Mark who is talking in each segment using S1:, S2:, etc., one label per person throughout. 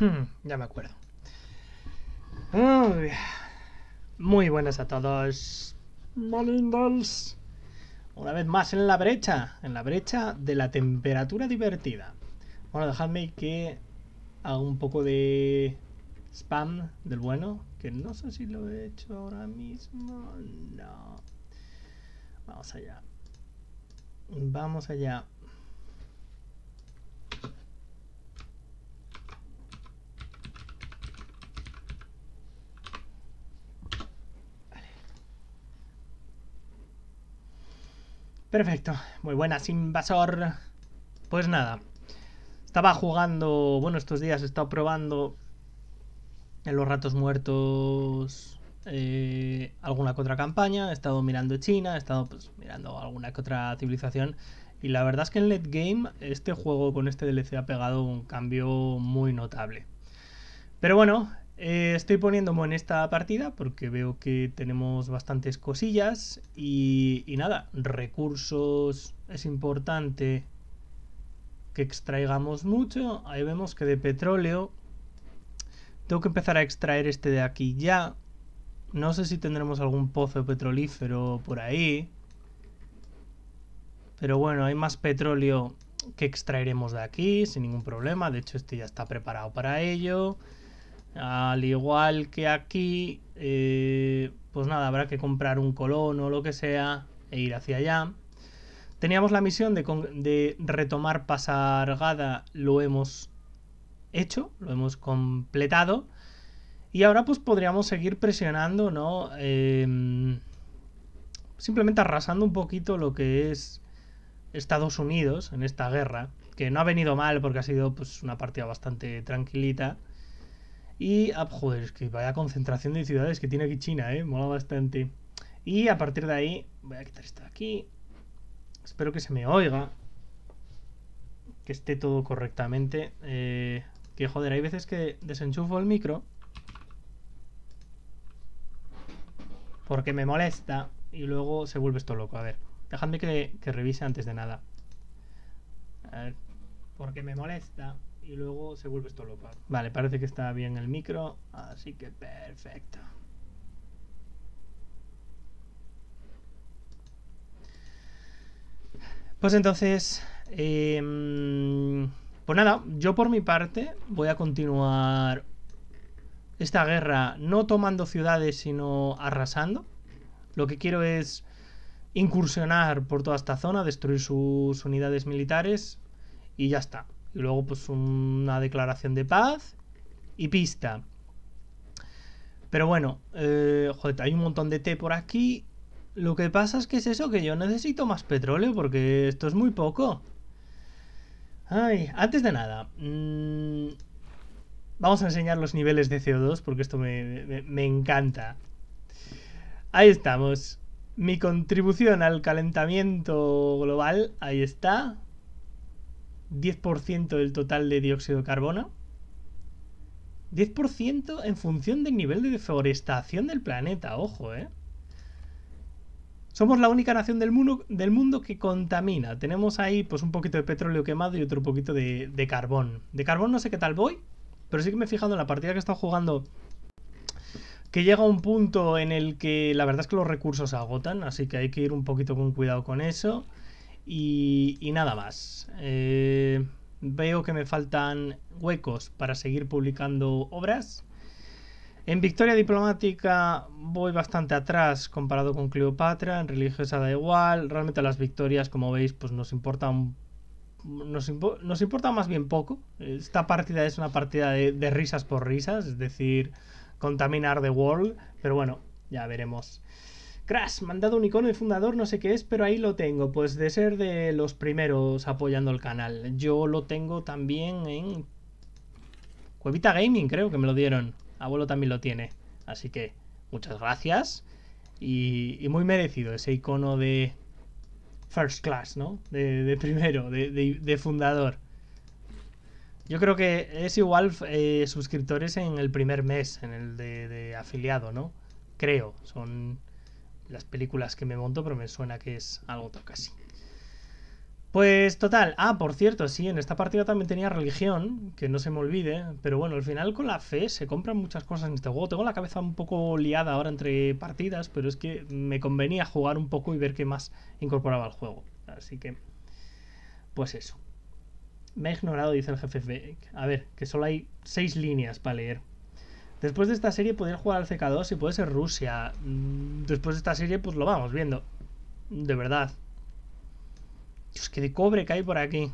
S1: Hmm, ya me acuerdo. muy buenas a todos. Malindals. Una vez más en la brecha. En la brecha de la temperatura divertida. Bueno, dejadme que haga un poco de spam del bueno. Que no sé si lo he hecho ahora mismo. No. Vamos allá. Vamos allá. Perfecto. Muy buenas, invasor. Pues nada. Estaba jugando... Bueno, estos días he estado probando en los ratos muertos eh, alguna que otra campaña. He estado mirando China, he estado pues, mirando alguna que otra civilización. Y la verdad es que en late Game este juego con este DLC ha pegado un cambio muy notable. Pero bueno, eh, estoy poniéndome en esta partida porque veo que tenemos bastantes cosillas y, y nada, recursos es importante que extraigamos mucho. Ahí vemos que de petróleo tengo que empezar a extraer este de aquí ya. No sé si tendremos algún pozo petrolífero por ahí. Pero bueno, hay más petróleo que extraeremos de aquí sin ningún problema. De hecho, este ya está preparado para ello. Al igual que aquí, eh, pues nada, habrá que comprar un colón o lo que sea e ir hacia allá. Teníamos la misión de, retomar Pasargada, lo hemos hecho, lo hemos completado. Y ahora pues podríamos seguir presionando, ¿no? Em, simplemente arrasando un poquito lo que es Estados Unidos en esta guerra, que no ha venido mal porque ha sido pues una partida bastante tranquilita. Y, ah, joder, es que vaya concentración de ciudades que tiene aquí China, ¿eh? Mola bastante. Y a partir de ahí, voy a quitar esto de aquí. Espero que se me oiga. Que esté todo correctamente. Eh, que joder, hay veces que desenchufo el micro. Porque me molesta. Y luego se vuelve esto loco. A ver, déjame que, que revise antes de nada. A ver, porque me molesta y luego se vuelve esto Vale, parece que está bien el micro, así que perfecto. Pues entonces, em, pues nada, yo por mi parte voy a continuar esta guerra no tomando ciudades, sino arrasando. Lo que quiero es incursionar por toda esta zona, destruir sus unidades militares y ya está y luego pues una declaración de paz y pista. Pero bueno, eh, joder, hay un montón de té por aquí. Lo que pasa es que es eso, que yo necesito más petróleo porque esto es muy poco. Ay, antes de nada, mm, vamos a enseñar los niveles de CO2 porque esto me encanta. Ahí estamos. Mi contribución al calentamiento global, ahí está. 10% del total de dióxido de carbono. 10% en función del nivel de deforestación del planeta, ojo, ¿eh? Somos la única nación del mundo, que contamina. Tenemos ahí pues un poquito de petróleo quemado y otro poquito de, de carbón. De carbón no sé qué tal voy, pero sí que me he fijado en la partida que he estado jugando que llega un punto en el que la verdad es que los recursos se agotan, así que hay que ir un poquito con cuidado con eso. Y, nada más. Eh, veo que me faltan huecos para seguir publicando obras. En Victoria Diplomática voy bastante atrás comparado con Cleopatra, en Religiosa da igual, realmente las victorias como veis pues nos importan, nos, importa más bien poco, esta partida es una partida de, de, risas por risas, es decir, contaminar the world, pero bueno, ya veremos. Crash, me han un icono de fundador, no sé qué es, pero ahí lo tengo. Pues de ser de los primeros apoyando el canal. Yo lo tengo también en Cuevita Gaming, creo que me lo dieron. Abuelo también lo tiene. Así que muchas gracias. Y, muy merecido ese icono de First Class, ¿no? De, primero, de, fundador. Yo creo que es igual eh, suscriptores en el primer mes, en el de, afiliado, ¿no? Creo. Son las películas que me monto, pero me suena que es algo casi. Pues total, ah, por cierto, sí, en esta partida también tenía religión, que no se me olvide, pero bueno, al final con la fe se compran muchas cosas en este juego. Tengo la cabeza un poco liada ahora entre partidas, pero es que me convenía jugar un poco y ver qué más incorporaba al juego. Así que, pues eso. Me ha ignorado, dice el jefe A ver, que solo hay seis líneas para leer. Después de esta serie podría jugar al CK2 y puede ser Rusia. Mm, después de esta serie, pues lo vamos viendo. De verdad. Dios, que de cobre que hay por aquí.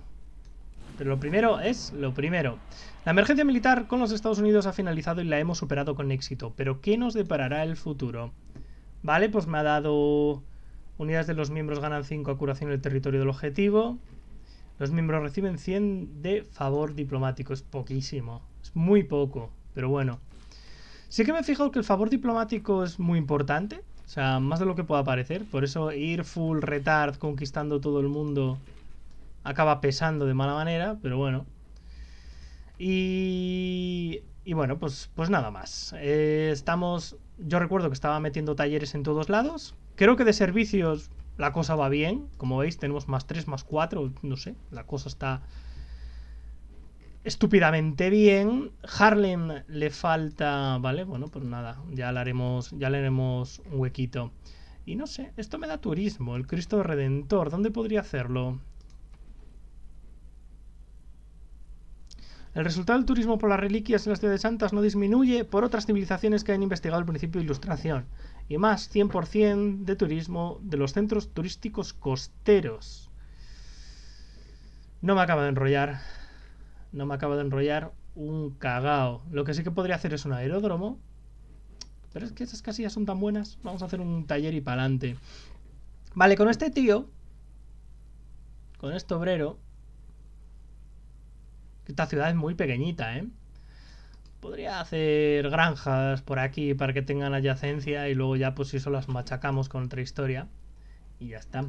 S1: Pero lo primero es lo primero. La emergencia militar con los Estados Unidos ha finalizado y la hemos superado con éxito. Pero ¿qué nos deparará el futuro? Vale, pues me ha dado... Unidades de los miembros ganan 5 a curación en el territorio del objetivo. Los miembros reciben 100 de favor diplomático. Es poquísimo. Es muy poco. Pero bueno. Sí que me he fijado que el favor diplomático es muy importante, o sea, más de lo que pueda parecer, por eso ir full retard conquistando todo el mundo acaba pesando de mala manera, pero bueno. Y, y bueno, pues, pues nada más. Eh, estamos, yo recuerdo que estaba metiendo talleres en todos lados, creo que de servicios la cosa va bien, como veis tenemos más 3, más 4, no sé, la cosa está estúpidamente bien. Harlem le falta, vale, bueno, pues nada, ya le haremos, ya le haremos un huequito. Y no sé, esto me da turismo, el Cristo Redentor, ¿dónde podría hacerlo? El resultado del turismo por las reliquias en la ciudad de Santas no disminuye por otras civilizaciones que han investigado el principio de ilustración, y más 100% de turismo de los centros turísticos costeros. No me acaba de enrollar no me acabo de enrollar un cagao. Lo que sí que podría hacer es un aeródromo. Pero es que esas casillas son tan buenas. Vamos a hacer un taller y pa'lante. Vale, con este tío. Con este obrero. Esta ciudad es muy pequeñita, ¿eh? Podría hacer granjas por aquí para que tengan adyacencia y luego ya pues eso las machacamos con otra historia. Y ya está.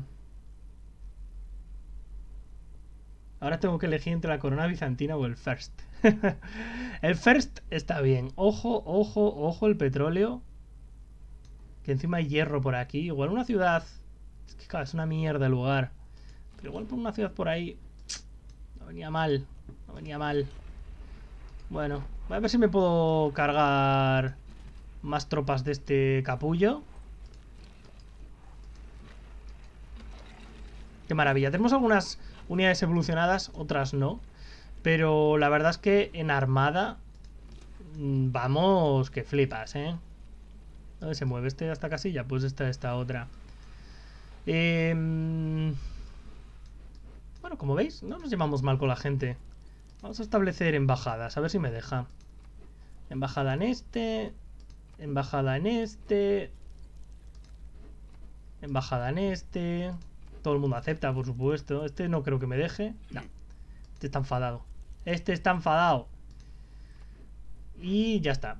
S1: Ahora tengo que elegir entre la corona bizantina o el first. el first está bien. Ojo, ojo, ojo el petróleo. Que encima hay hierro por aquí. Igual una ciudad... Es que claro, es una mierda el lugar. Pero igual por una ciudad por ahí... No venía mal. No venía mal. Bueno, voy a ver si me puedo cargar más tropas de este capullo. Qué maravilla. Tenemos algunas unidades evolucionadas, otras no. Pero la verdad es que en armada, mm, vamos, que flipas, ¿eh? ¿Dónde se mueve este esta casilla? Pues esta, esta otra. Em, bueno, como veis, no nos llevamos mal con la gente. Vamos a establecer embajadas, a ver si me deja. Embajada en este, embajada en este, embajada en este, todo el mundo acepta, por supuesto. Este no creo que me deje. Este está enfadado. Este está enfadado. Y ya está.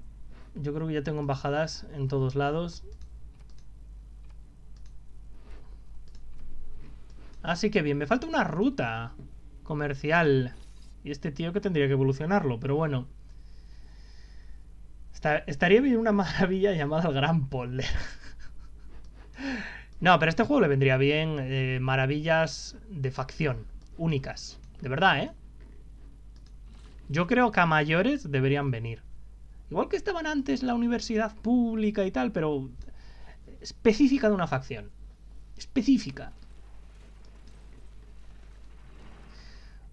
S1: Yo creo que ya tengo embajadas en todos lados. Así que bien, me falta una ruta comercial. Y este tío que tendría que evolucionarlo, pero bueno. estaría bien una maravilla llamada el Gran Polder. No, pero a este juego le vendría bien eh, maravillas de facción, únicas. De verdad, ¿eh? Yo creo que a mayores deberían venir. Igual que estaban antes la universidad pública y tal, pero específica de una facción. Específica.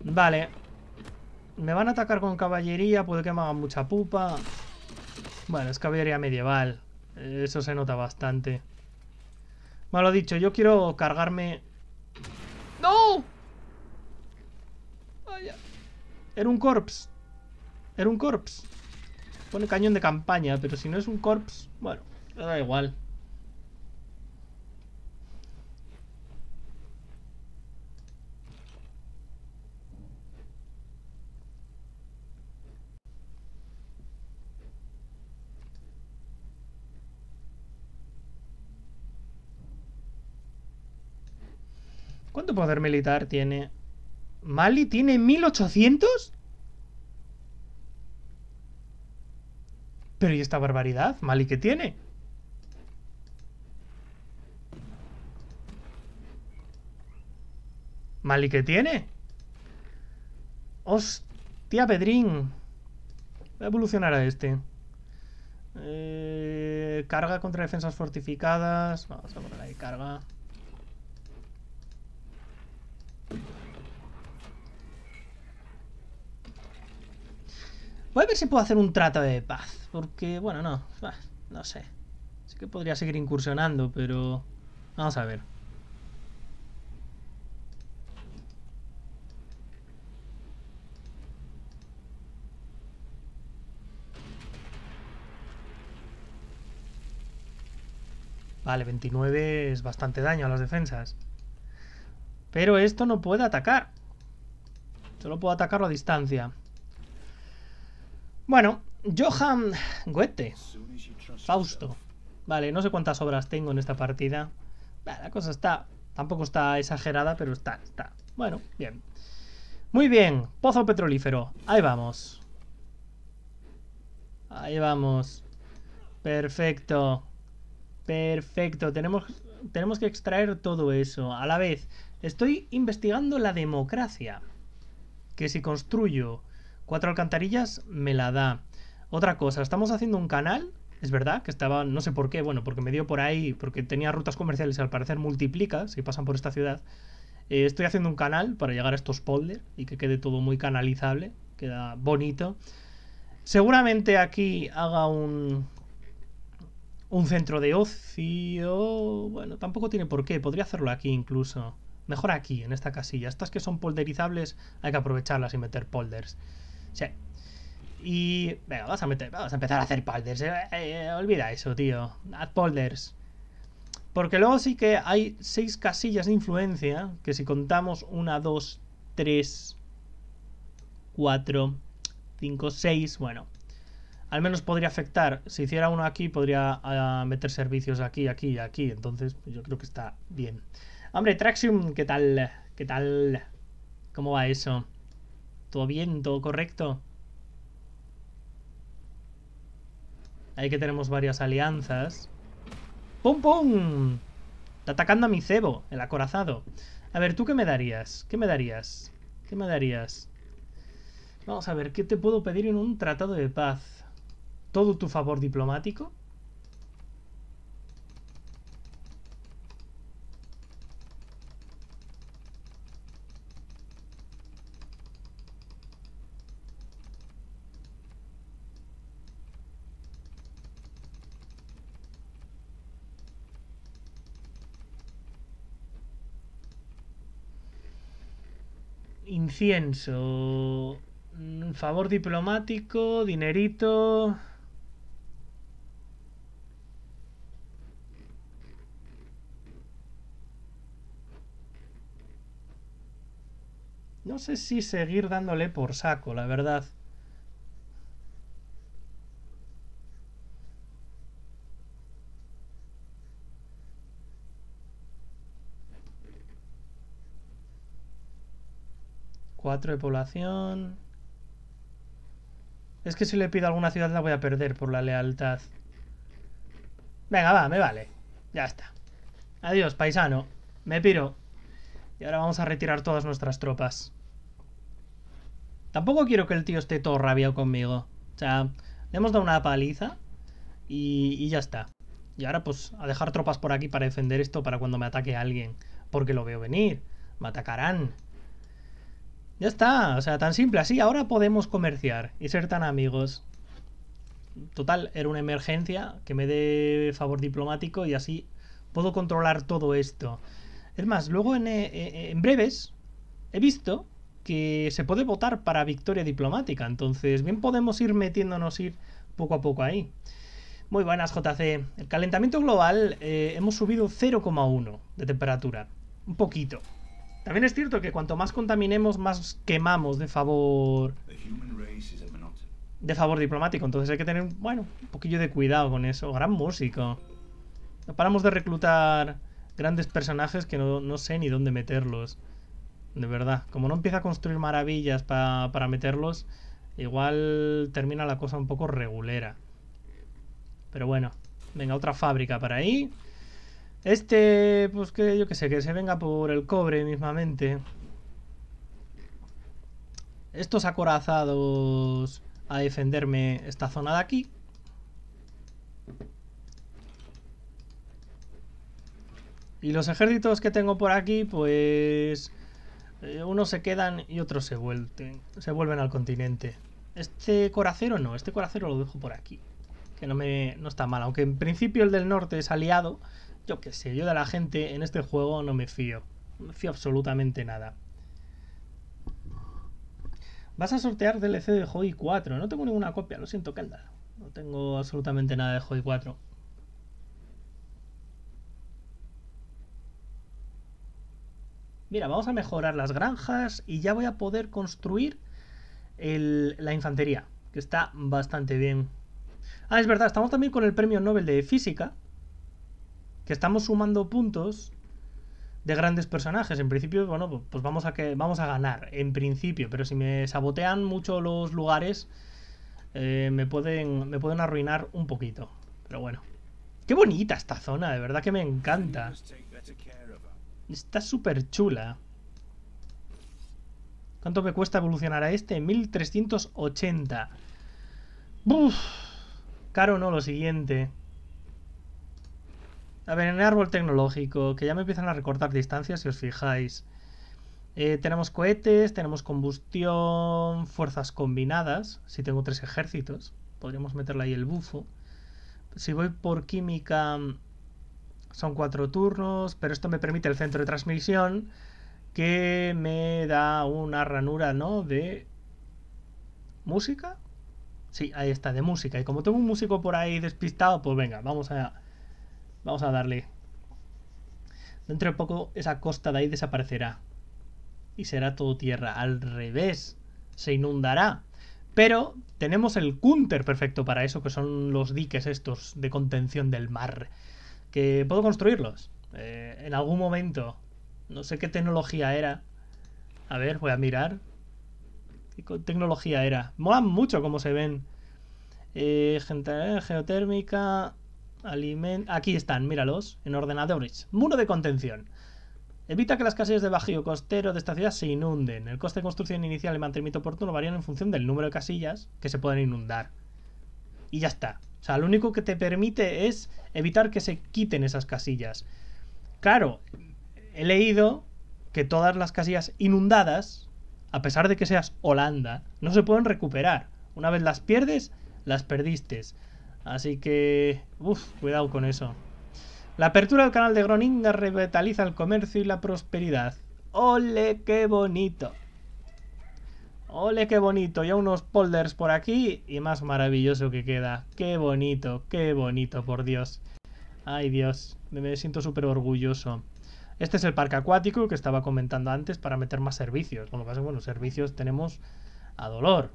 S1: Vale. Me van a atacar con caballería, puede que me hagan mucha pupa. Bueno, es caballería medieval. Eso se nota bastante. Me dicho, yo quiero cargarme... ¡No! Era un corpse. Era un corpse. Pone cañón de campaña, pero si no es un corpse... Bueno, da igual. poder militar tiene? ¿Mali tiene 1800? Pero ¿y esta barbaridad? ¿Mali qué tiene? ¿Mali qué tiene? ¡Hostia, Pedrín! Voy a evolucionar a este. Eh, carga contra defensas fortificadas. Vamos a poner ahí carga. Voy a ver si puedo hacer un trato de paz. Porque, bueno, no. Ah, no sé. Sí que podría seguir incursionando, pero... Vamos a ver. Vale, 29 es bastante daño a las defensas. Pero esto no puede atacar. Solo puedo atacarlo a distancia. Bueno, Johan... Goethe. Fausto. Vale, no sé cuántas obras tengo en esta partida. la cosa está... Tampoco está exagerada, pero está, está. Bueno, bien. Muy bien, pozo petrolífero. Ahí vamos. Ahí vamos. Perfecto. Perfecto. Tenemos, tenemos que extraer todo eso. A la vez, estoy investigando la democracia. Que si construyo Cuatro alcantarillas me la da. Otra cosa, estamos haciendo un canal, es verdad, que estaba, no sé por qué, bueno, porque me dio por ahí, porque tenía rutas comerciales, al parecer multiplica, si pasan por esta ciudad. Eh, estoy haciendo un canal para llegar a estos polders y que quede todo muy canalizable, queda bonito. Seguramente aquí haga un, un centro de ocio. Bueno, tampoco tiene por qué. Podría hacerlo aquí incluso. Mejor aquí, en esta casilla. Estas que son polderizables hay que aprovecharlas y meter polders. Y venga, vamos a, meter, vamos a empezar a hacer polders. Eh, eh, olvida eso, tío. Haz polders. Porque luego sí que hay seis casillas de influencia, que si contamos una, dos, tres, cuatro, cinco, seis, bueno. Al menos podría afectar, si hiciera uno aquí, podría ah, meter servicios aquí, aquí y aquí. Entonces, yo creo que está bien. Hombre, Traxium, ¿qué tal? ¿Qué tal? ¿Cómo va eso? ¿Todo bien? ¿Todo correcto? Ahí que tenemos varias alianzas. ¡Pum, pum! Está atacando a mi cebo, el acorazado. A ver, ¿tú qué me darías? ¿Qué me darías? ¿Qué me darías? Vamos a ver, ¿qué te puedo pedir en un tratado de paz? ¿Todo tu favor diplomático? un mm, favor diplomático, dinerito... No sé si seguir dándole por saco, la verdad. de población. Es que si le pido alguna ciudad la voy a perder por la lealtad. Venga, va, me vale. Ya está. Adiós, paisano. Me piro. Y ahora vamos a retirar todas nuestras tropas. Tampoco quiero que el tío esté todo rabiado conmigo. O sea, le hemos dado una paliza y, ya está. Y ahora pues a dejar tropas por aquí para defender esto para cuando me ataque alguien. Porque lo veo venir. Me atacarán. Ya está, o sea, tan simple así. Ahora podemos comerciar y ser tan amigos. Total, era una emergencia que me dé favor diplomático y así puedo controlar todo esto. Es más, luego en, eh, eh, eh, breves he visto que se puede votar para victoria diplomática. Entonces, bien podemos ir metiéndonos, ir poco a poco ahí. Muy buenas, JC. El calentamiento global hemos subido 0,1 de temperatura. Un poquito. También es cierto que cuanto más contaminemos, más quemamos de favor. De favor diplomático. Entonces hay que tener, bueno, un poquillo de cuidado con eso. Gran músico. No paramos de reclutar grandes personajes que no, no sé ni dónde meterlos. De verdad. Como no empieza a construir maravillas para meterlos, igual termina la cosa un poco regulera. Pero bueno. Venga, otra fábrica para ahí. Este, pues que yo que sé, que se venga por el cobre mismamente. Estos acorazados a defenderme esta zona de aquí. Y los ejércitos que tengo por aquí, pues... Eh, unos se quedan y otros se, vuelven, se vuelven al continente. Este coracero no, este coracero lo dejo por aquí. Que no, me, no está mal, aunque en principio el del norte es aliado yo qué sé, yo de la gente en este juego no me fío. No me fío absolutamente nada. Vas a sortear DLC de Joy 4. No tengo ninguna copia, lo siento, Kendall. No tengo absolutamente nada de Joy 4. Mira, vamos a mejorar las granjas y ya voy a poder construir la infantería, que está bastante bien. Ah, es verdad, estamos también con el premio Nobel de Física, que estamos sumando puntos de grandes personajes. En principio, bueno, pues, pues vamos a que vamos a ganar. En principio, pero si me sabotean mucho los lugares, eh, me pueden me pueden arruinar un poquito. Pero bueno, qué bonita esta zona, de verdad que me encanta. Está súper chula. ¿Cuánto me cuesta evolucionar a este? 1380. Caro no, lo siguiente. A ver, en el árbol tecnológico, que ya me empiezan a recortar distancias si os fijáis. Eh, tenemos cohetes, tenemos combustión, fuerzas combinadas. Si tengo tres ejércitos, podríamos meterle ahí el bufo. Si voy por química, son cuatro turnos, pero esto me permite el centro de transmisión, que me da una ranura, ¿no? De música. Sí, ahí está, de música. Y como tengo un músico por ahí despistado, pues venga, vamos a Vamos a darle. Dentro de poco esa costa de ahí desaparecerá. Y será todo tierra. Al revés. Se inundará. Pero tenemos el counter perfecto para eso, que son los diques estos de contención del mar. Que puedo construirlos. Eh, en algún momento. No sé qué tecnología era. A ver, voy a mirar. ¿Qué tecnología era? Mola mucho como se ven. Eh, gente, eh, geotérmica. Aquí están, míralos, en ordenadores. Muro de contención. Evita que las casillas de bajío costero de esta ciudad se inunden. El coste de construcción inicial y mantenimiento oportuno varían en función del número de casillas que se pueden inundar. Y ya está. O sea, lo único que te permite es evitar que se quiten esas casillas. Claro, he leído que todas las casillas inundadas, a pesar de que seas Holanda, no se pueden recuperar. Una vez las pierdes, las perdiste. Así que, Uf, cuidado con eso. La apertura del canal de Groninga revitaliza el comercio y la prosperidad. ¡Ole, qué bonito! ¡Ole, qué bonito! Ya unos polders por aquí y más maravilloso que queda. ¡Qué bonito, qué bonito, por Dios! ¡Ay, Dios! Me siento súper orgulloso. Este es el parque acuático que estaba comentando antes para meter más servicios. Como pasa, bueno, servicios tenemos a dolor.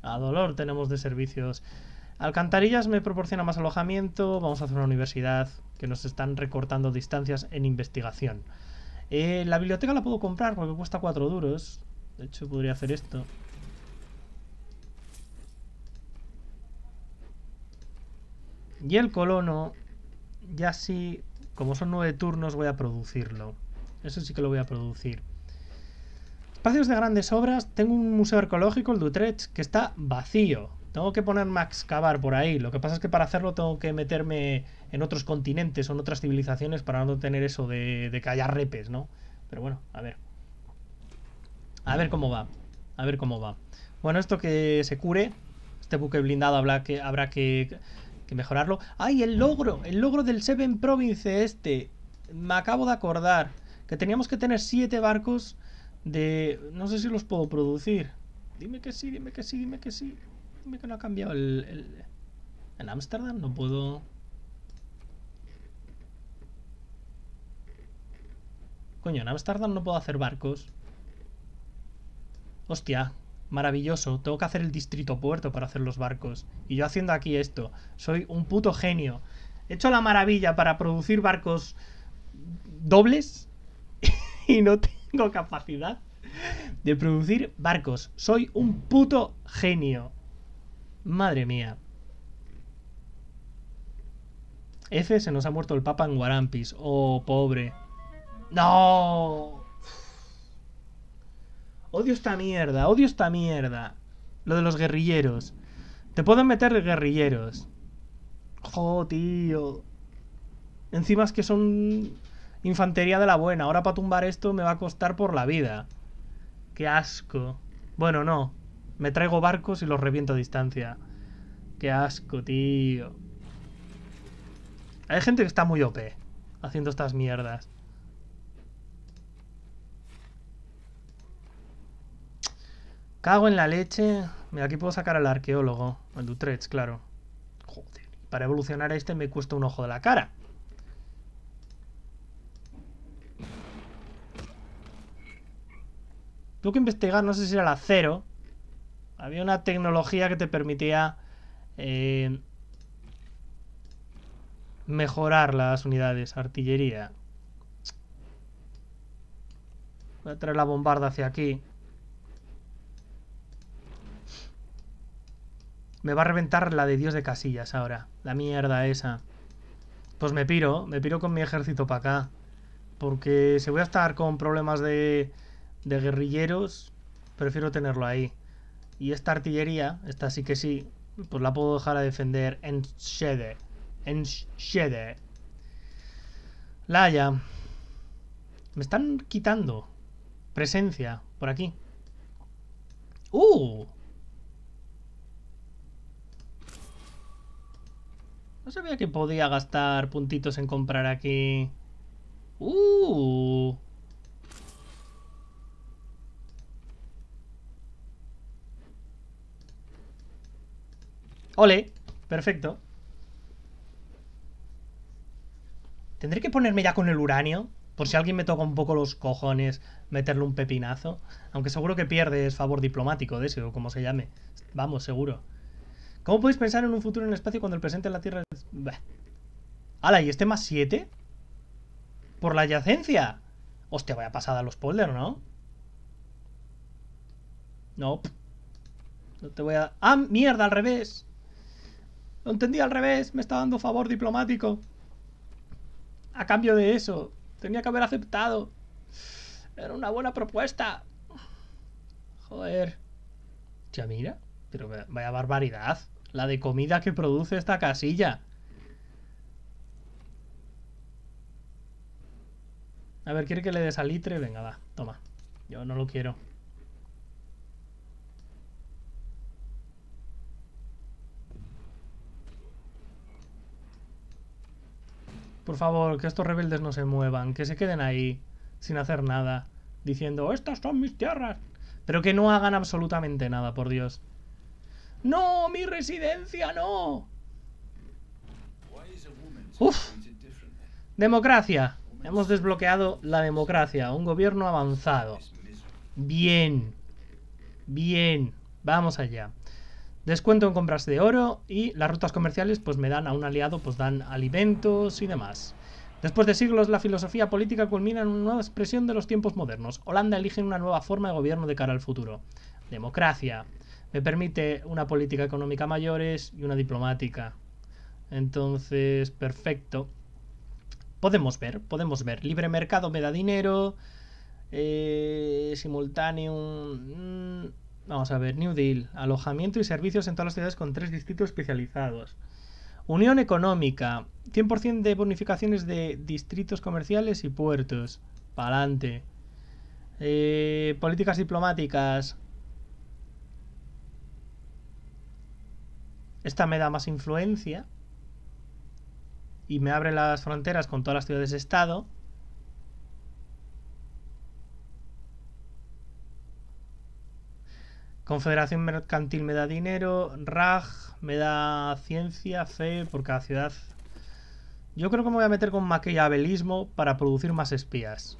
S1: A dolor tenemos de servicios. Alcantarillas me proporciona más alojamiento. Vamos a hacer una universidad que nos están recortando distancias en investigación. Eh, la biblioteca la puedo comprar porque cuesta cuatro duros. De hecho, podría hacer esto. Y el colono, ya sí, como son nueve turnos, voy a producirlo. Eso sí que lo voy a producir. Espacios de grandes obras. Tengo un museo arqueológico, el de que está vacío. Tengo que poner Max excavar por ahí. Lo que pasa es que para hacerlo tengo que meterme en otros continentes o en otras civilizaciones para no tener eso de, de que haya repes, ¿no? Pero bueno, a ver. A ver cómo va. A ver cómo va. Bueno, esto que se cure. Este buque blindado habrá que, habrá que mejorarlo. ¡Ay, el logro! El logro del Seven Province este. Me acabo de acordar que teníamos que tener siete barcos de... No sé si los puedo producir. Dime que sí, dime que sí, dime que sí que no ha cambiado el, En Ámsterdam no puedo... Coño, en Ámsterdam no puedo hacer barcos. Hostia, maravilloso. Tengo que hacer el distrito puerto para hacer los barcos. Y yo haciendo aquí esto. Soy un puto genio. He hecho la maravilla para producir barcos dobles y no tengo capacidad de producir barcos. Soy un puto genio. Madre mía. F, se nos ha muerto el Papa en Guarampis. Oh, pobre. ¡No! Odio esta mierda, odio esta mierda. Lo de los guerrilleros. Te pueden meter guerrilleros. Jo, tío. Encima es que son infantería de la buena. Ahora para tumbar esto me va a costar por la vida. Qué asco. Bueno, no. Me traigo barcos y los reviento a distancia. Qué asco, tío. Hay gente que está muy OP haciendo estas mierdas. Cago en la leche. Mira, aquí puedo sacar al arqueólogo. Al Dutrex, claro. Joder. Para evolucionar a este me cuesta un ojo de la cara. Tengo que investigar, no sé si era la cero. Había una tecnología que te permitía eh, mejorar las unidades. Artillería. Voy a traer la bombarda hacia aquí. Me va a reventar la de Dios de casillas ahora. La mierda esa. Pues me piro, me piro con mi ejército para acá. Porque si voy a estar con problemas de, de guerrilleros, prefiero tenerlo ahí. Y esta artillería, esta sí que sí, pues la puedo dejar a defender en Shede. En Shede. Laia. Me están quitando presencia por aquí. ¡Uh! No sabía que podía gastar puntitos en comprar aquí. ¡Uh! Ole, perfecto. Tendré que ponerme ya con el uranio. Por si alguien me toca un poco los cojones, meterle un pepinazo. Aunque seguro que pierdes favor diplomático de ese, o como se llame. Vamos, seguro. ¿Cómo podéis pensar en un futuro en el espacio cuando el presente en la Tierra es... ¡Hala! ¿Y este más 7? ¿Por la yacencia! Hostia, vaya pasada los polder, ¿no? No. No te voy a... ¡Ah, mierda! Al revés. Lo entendí al revés, me está dando favor diplomático. A cambio de eso, tenía que haber aceptado. Era una buena propuesta. Joder. Ya mira, pero vaya barbaridad. La de comida que produce esta casilla. A ver, ¿quiere que le des desalitre? Venga, va, toma. Yo no lo quiero. Por favor, que estos rebeldes no se muevan, que se queden ahí, sin hacer nada, diciendo, estas son mis tierras. Pero que no hagan absolutamente nada, por Dios. ¡No! ¡Mi residencia, no! ¡Uf! Democracia. Hemos desbloqueado la democracia. Un gobierno avanzado. Bien. Bien. Vamos allá. Descuento en compras de oro y las rutas comerciales pues me dan a un aliado, pues dan alimentos y demás. Después de siglos, la filosofía política culmina en una nueva expresión de los tiempos modernos. Holanda elige una nueva forma de gobierno de cara al futuro. Democracia. Me permite una política económica mayores y una diplomática. Entonces, perfecto. Podemos ver, podemos ver. Libre mercado me da dinero. Eh, simultáneo. Mm, Vamos a ver, New Deal, alojamiento y servicios en todas las ciudades con tres distritos especializados. Unión económica, 100% de bonificaciones de distritos comerciales y puertos. Pa'lante. Eh, políticas diplomáticas. Esta me da más influencia. Y me abre las fronteras con todas las ciudades-estado. de Confederación Mercantil me da dinero, RAG me da ciencia, fe por cada ciudad. Yo creo que me voy a meter con maquiavelismo para producir más espías.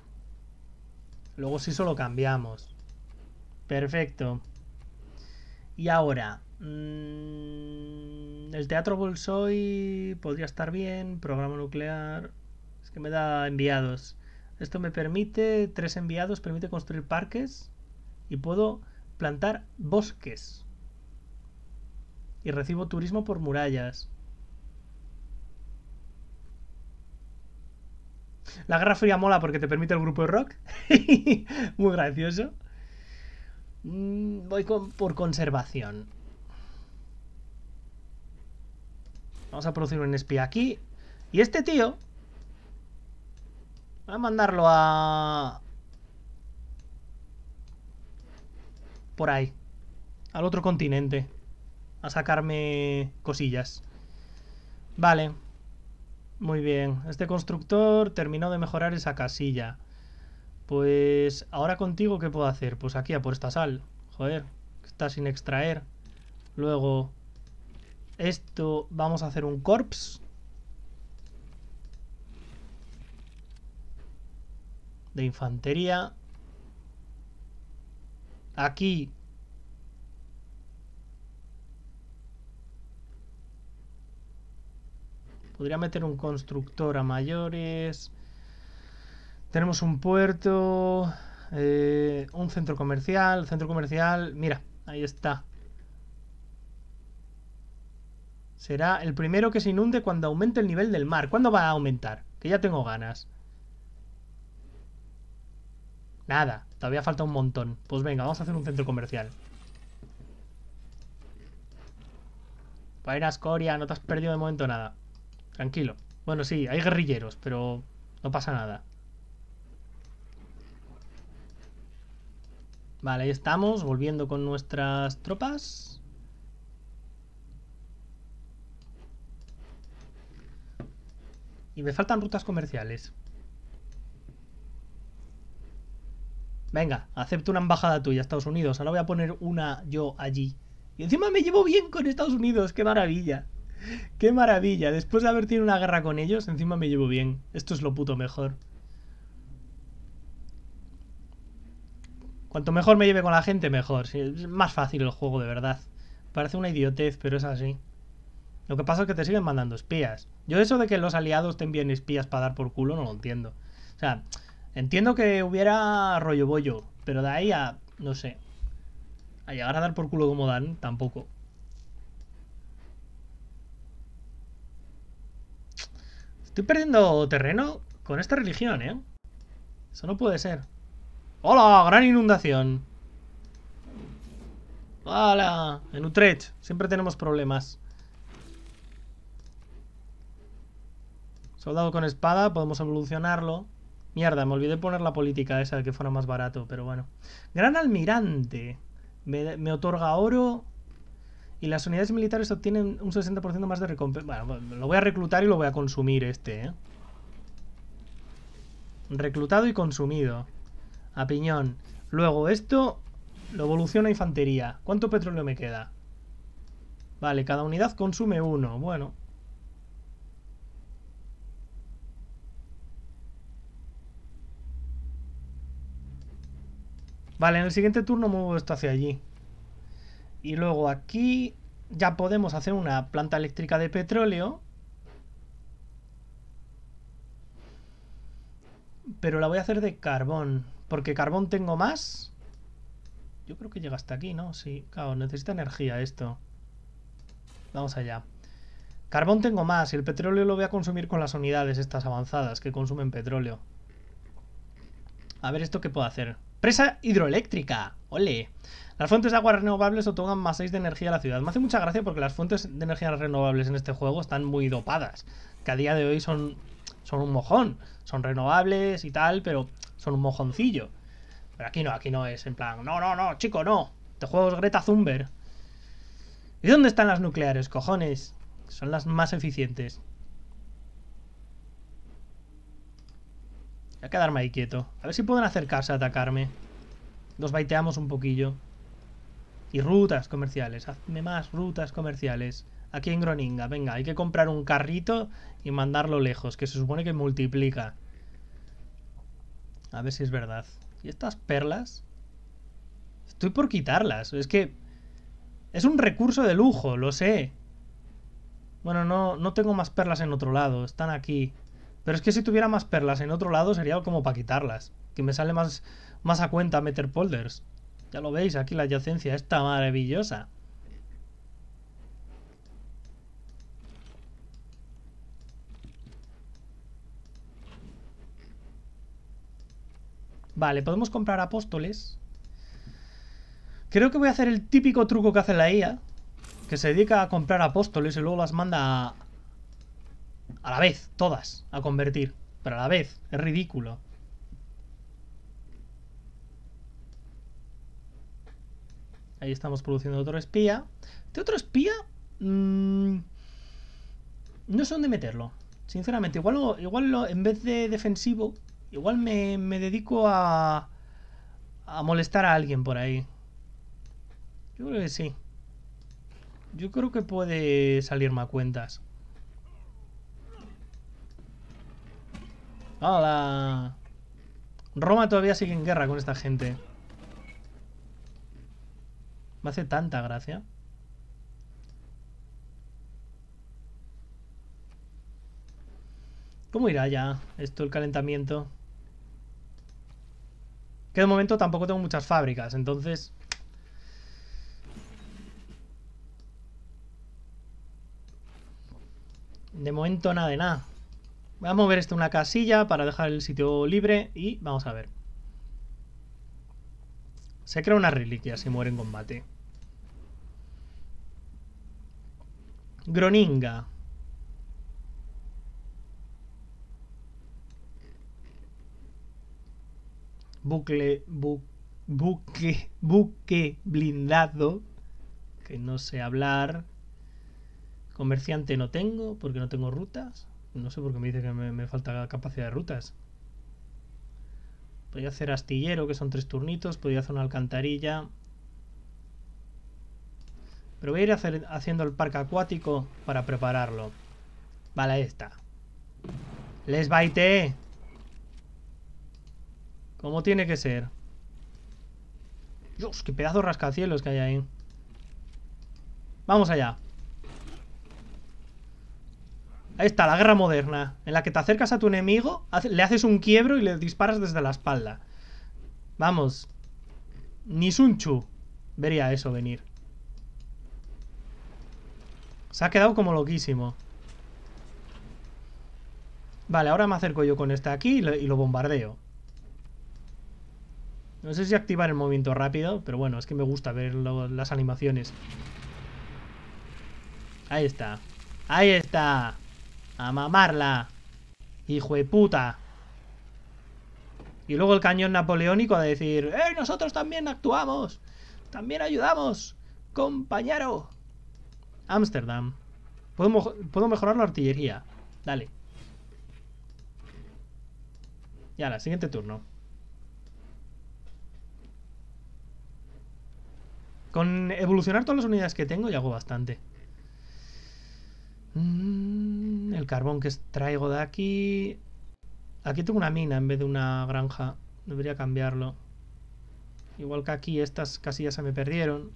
S1: Luego si solo cambiamos. Perfecto. Y ahora... Mm, el Teatro Bolsoy podría estar bien, programa nuclear... Es que me da enviados. Esto me permite, tres enviados, permite construir parques y puedo plantar bosques. Y recibo turismo por murallas. La Guerra Fría mola porque te permite el grupo de rock. Muy gracioso. Mm, voy por conservación. Vamos a producir un espía aquí. Y este tío... Voy a mandarlo a... por ahí, al otro continente, a sacarme cosillas. Vale, muy bien. Este constructor terminó de mejorar esa casilla. Pues ahora contigo, ¿qué puedo hacer? Pues aquí a por esta sal. Joder, está sin extraer. Luego, esto vamos a hacer un corpse. De infantería aquí Podría meter un constructor a mayores. Tenemos un puerto. Eh, un centro comercial. Centro comercial. Mira, ahí está. Será el primero que se inunde cuando aumente el nivel del mar. ¿Cuándo va a aumentar? Que ya tengo ganas. Nada, todavía falta un montón. Pues venga, vamos a hacer un centro comercial. Vaina Coria. no te has perdido de momento nada. Tranquilo. Bueno, sí, hay guerrilleros, pero no pasa nada. Vale, ahí estamos, volviendo con nuestras tropas. Y me faltan rutas comerciales. Venga, acepto una embajada tuya, Estados Unidos. Ahora voy a poner una yo allí. Y encima me llevo bien con Estados Unidos. ¡Qué maravilla! ¡Qué maravilla! Después de haber tenido una guerra con ellos, encima me llevo bien. Esto es lo puto mejor. Cuanto mejor me lleve con la gente, mejor. Es más fácil el juego, de verdad. Parece una idiotez, pero es así. Lo que pasa es que te siguen mandando espías. Yo eso de que los aliados te envíen espías para dar por culo no lo entiendo. O sea, Entiendo que hubiera rollo bollo, pero de ahí a, no sé, a llegar a dar por culo como dan, tampoco. Estoy perdiendo terreno con esta religión, ¿eh? Eso no puede ser. ¡Hola! ¡Gran inundación! ¡Hola! En Utrecht siempre tenemos problemas. Soldado con espada, podemos evolucionarlo. Mierda, me olvidé de poner la política esa de que fuera más barato, pero bueno. Gran almirante. Me, otorga oro. Y las unidades militares obtienen un 60% más de recompensa. Bueno, lo voy a reclutar y lo voy a consumir este, ¿eh? Reclutado y consumido. A piñón. Luego esto lo evoluciona a infantería. ¿Cuánto petróleo me queda? Vale, cada unidad consume uno. Bueno, Vale, en el siguiente turno muevo esto hacia allí. Y luego aquí ya podemos hacer una planta eléctrica de petróleo. Pero la voy a hacer de carbón. Porque carbón tengo más. Yo creo que llega hasta aquí, ¿no? Sí, claro, necesita energía esto. Vamos allá. Carbón tengo más y el petróleo lo voy a consumir con las unidades estas avanzadas que consumen petróleo. A ver esto qué puedo hacer. Presa hidroeléctrica. Ole. Las fuentes de agua renovables otorgan más 6 de energía a la ciudad. Me hace mucha gracia porque las fuentes de energía renovables en este juego están muy dopadas. Que a día de hoy son, son un mojón. Son renovables y tal, pero son un mojoncillo. Pero aquí no, aquí no es en plan, no, no, no, chico, no. Te este juegos Greta Zumber. ¿Y dónde están las nucleares, cojones? Son las más eficientes. Voy a quedarme ahí quieto. A ver si pueden acercarse a atacarme. Los baiteamos un poquillo. Y rutas comerciales. Hazme más rutas comerciales. Aquí en Groninga. Venga, hay que comprar un carrito y mandarlo lejos, que se supone que multiplica. A ver si es verdad. ¿Y estas perlas? Estoy por quitarlas. Es que... Es un recurso de lujo, lo sé. Bueno, no, no tengo más perlas en otro lado. Están aquí. Pero es que si tuviera más perlas en otro lado sería como para quitarlas. Que me sale más, más a cuenta meter polders. Ya lo veis, aquí la adyacencia está maravillosa. Vale, podemos comprar apóstoles. Creo que voy a hacer el típico truco que hace la IA, que se dedica a comprar apóstoles y luego las manda a, a la vez, todas, a convertir. Pero a la vez, es ridículo. Ahí estamos produciendo otro espía. ¿Te otro espía... Mm, no sé dónde meterlo. Sinceramente, igual, igual lo, en vez de defensivo, igual me, me dedico a... A molestar a alguien por ahí. Yo creo que sí. Yo creo que puede salir a cuentas. ¡Hola! Roma todavía sigue en guerra con esta gente. Me hace tanta gracia. ¿Cómo irá ya esto, el calentamiento? Que de momento tampoco tengo muchas fábricas, entonces... De momento nada de nada. Voy a mover esto una casilla para dejar el sitio libre y vamos a ver. Se crea una reliquia si muere en combate. Groninga. Bucle, buque, buque blindado. Que no sé hablar. Comerciante no tengo porque no tengo rutas. No sé por qué me dice que me, falta capacidad de rutas. Podría hacer astillero, que son tres turnitos. Podría hacer una alcantarilla. Pero voy a ir hacer, haciendo el parque acuático para prepararlo. Vale, ahí está. ¡Les baite! Como tiene que ser. Dios, qué pedazo de rascacielos que hay ahí. Vamos allá. Ahí está, la guerra moderna, en la que te acercas a tu enemigo, le haces un quiebro y le disparas desde la espalda. Vamos. Ni Sunchu vería eso venir. Se ha quedado como loquísimo. Vale, ahora me acerco yo con este aquí y lo, bombardeo. No sé si activar el movimiento rápido, pero bueno, es que me gusta ver las animaciones. Ahí está. Ahí está. A mamarla. Hijo de puta. Y luego el cañón napoleónico a decir, ¡Eh, nosotros también actuamos! ¡También ayudamos! ¡Compañero! Ámsterdam. Puedo, mejorar la artillería. Dale. Y ahora, siguiente turno. Con evolucionar todas las unidades que tengo ya hago bastante. Mmm el carbón que traigo de aquí... Aquí tengo una mina en vez de una granja. Debería cambiarlo. Igual que aquí estas casillas se me perdieron.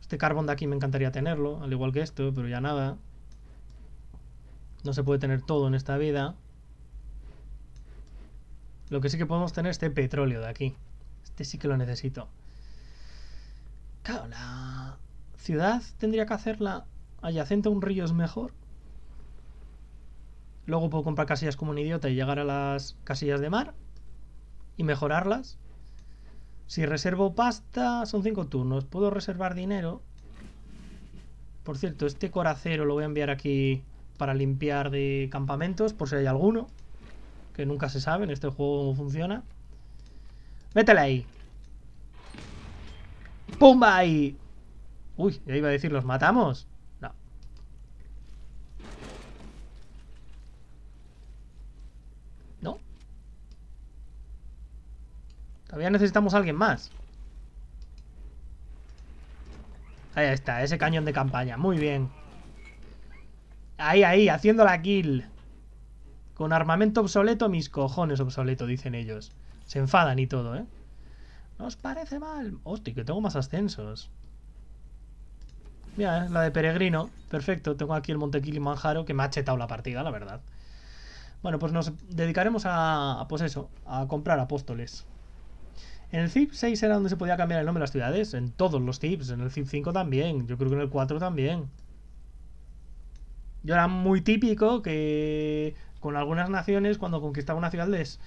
S1: Este carbón de aquí me encantaría tenerlo, al igual que esto, pero ya nada. No se puede tener todo en esta vida. Lo que sí que podemos tener es este petróleo de aquí. Este sí que lo necesito. Claro, la ciudad tendría que hacerla adyacente a un río es mejor. Luego puedo comprar casillas como un idiota y llegar a las casillas de mar y mejorarlas. Si reservo pasta, son cinco turnos. Puedo reservar dinero. Por cierto, este coracero lo voy a enviar aquí para limpiar de campamentos, por si hay alguno. Que nunca se sabe en este juego cómo funciona. ¡Métele ahí! ¡Pumba ahí! Uy, ya iba a decir, los matamos. Todavía necesitamos a alguien más. Ahí está, ese cañón de campaña. Muy bien. Ahí, ahí, haciendo la kill. Con armamento obsoleto, mis cojones obsoleto, dicen ellos. Se enfadan y todo, ¿eh? Nos parece mal. Hostia, que tengo más ascensos. Mira, eh, la de peregrino. Perfecto, tengo aquí el Monte Manjaro que me ha chetado la partida, la verdad. Bueno, pues nos dedicaremos a, pues eso, a comprar apóstoles. En el CIP 6 era donde se podía cambiar el nombre de las ciudades, en todos los tips, en el CIP 5 también, yo creo que en el 4 también. Yo era muy típico que con algunas naciones cuando conquistaba una ciudad les,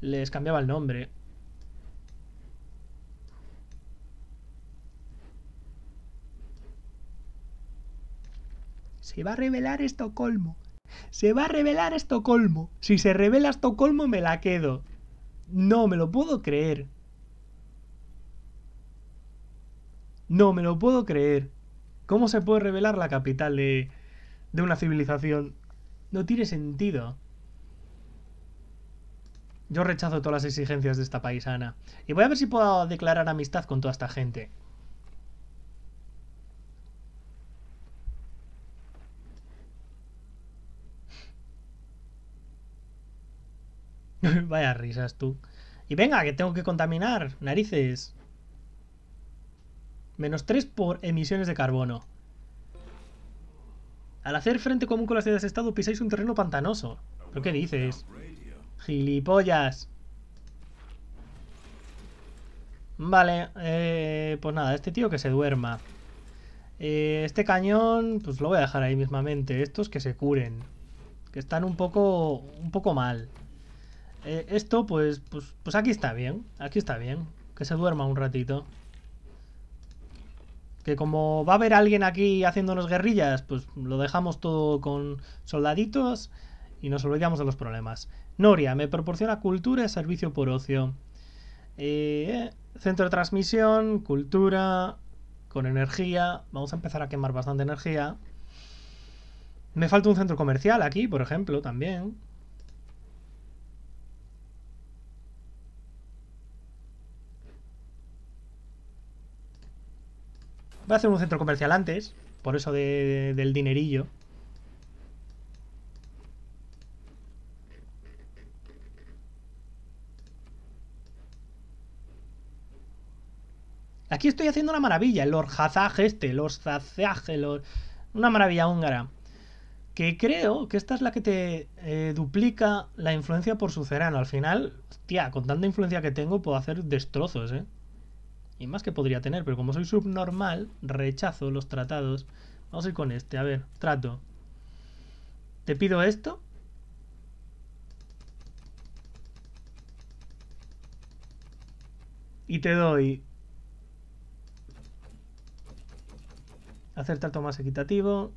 S1: les cambiaba el nombre. Se va a revelar Estocolmo. Se va a revelar Estocolmo. Si se revela Estocolmo me la quedo. No me lo puedo creer. No me lo puedo creer. ¿Cómo se puede revelar la capital de, una civilización? No tiene sentido. Yo rechazo todas las exigencias de esta paisana. Y voy a ver si puedo declarar amistad con toda esta gente. Vaya risas tú. Y venga, que tengo que contaminar, narices. Menos 3 por emisiones de carbono. Al hacer frente común con las ideas de estado pisáis un terreno pantanoso. ¿Pero qué dices? ¡Gilipollas! Vale, eh, pues nada, este tío que se duerma. Eh, este cañón, pues lo voy a dejar ahí mismamente. Estos que se curen. Que están un poco, un poco mal. Eh, esto, pues, pues, pues aquí está bien. Aquí está bien. Que se duerma un ratito. Que como va a haber alguien aquí haciéndonos guerrillas, pues lo dejamos todo con soldaditos y nos olvidamos de los problemas. Noria, me proporciona cultura y servicio por ocio. Eh, centro de transmisión, cultura, con energía. Vamos a empezar a quemar bastante energía. Me falta un centro comercial aquí, por ejemplo, también. Voy a hacer un centro comercial antes, por eso del dinerillo. Aquí estoy haciendo una maravilla, el Hazaj este, los Zazaje, una maravilla húngara. Que creo que esta es la que te eh, duplica la influencia por su cerano. Al final, hostia, con tanta influencia que tengo puedo hacer destrozos, ¿eh? y más que podría tener, pero como soy subnormal, rechazo los tratados. Vamos a ir con este, a ver, trato. Te pido esto. Y te doy... Hacer trato más equitativo.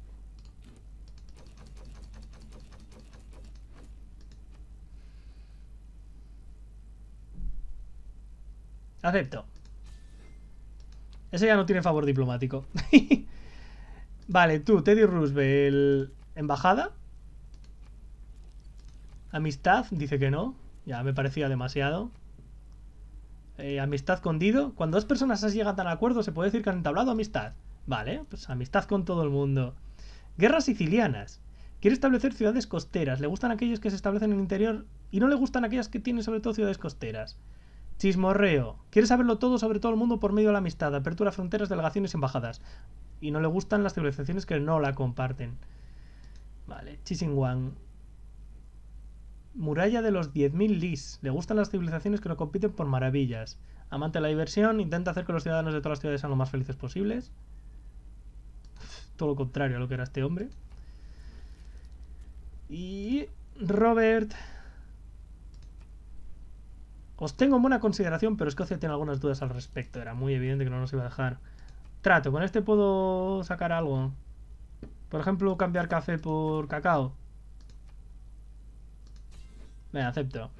S1: Acepto. Ese ya no tiene favor diplomático. vale, tú, Teddy Roosevelt, embajada. Amistad, dice que no. Ya me parecía demasiado. Eh, amistad con Dido. Cuando dos personas se llegan tan acuerdo, se puede decir que han entablado amistad. Vale, pues amistad con todo el mundo. Guerras sicilianas. Quiere establecer ciudades costeras. Le gustan aquellos que se establecen en el interior y no le gustan aquellas que tienen sobre todo ciudades costeras. Chismorreo. Quiere saberlo todo sobre todo el mundo por medio de la amistad, apertura fronteras, delegaciones y embajadas. Y no le gustan las civilizaciones que no la comparten. Vale, Chisingwan. Muralla de los 10.000 lis. Le gustan las civilizaciones que no compiten por maravillas. Amante de la diversión, intenta hacer que los ciudadanos de todas las ciudades sean lo más felices posibles. Todo lo contrario a lo que era este hombre. Y Robert os tengo buena consideración, pero es que Escocia tiene algunas dudas al respecto. Era muy evidente que no nos iba a dejar. Trato, ¿con este puedo sacar algo? Por ejemplo, cambiar café por cacao. Me acepto.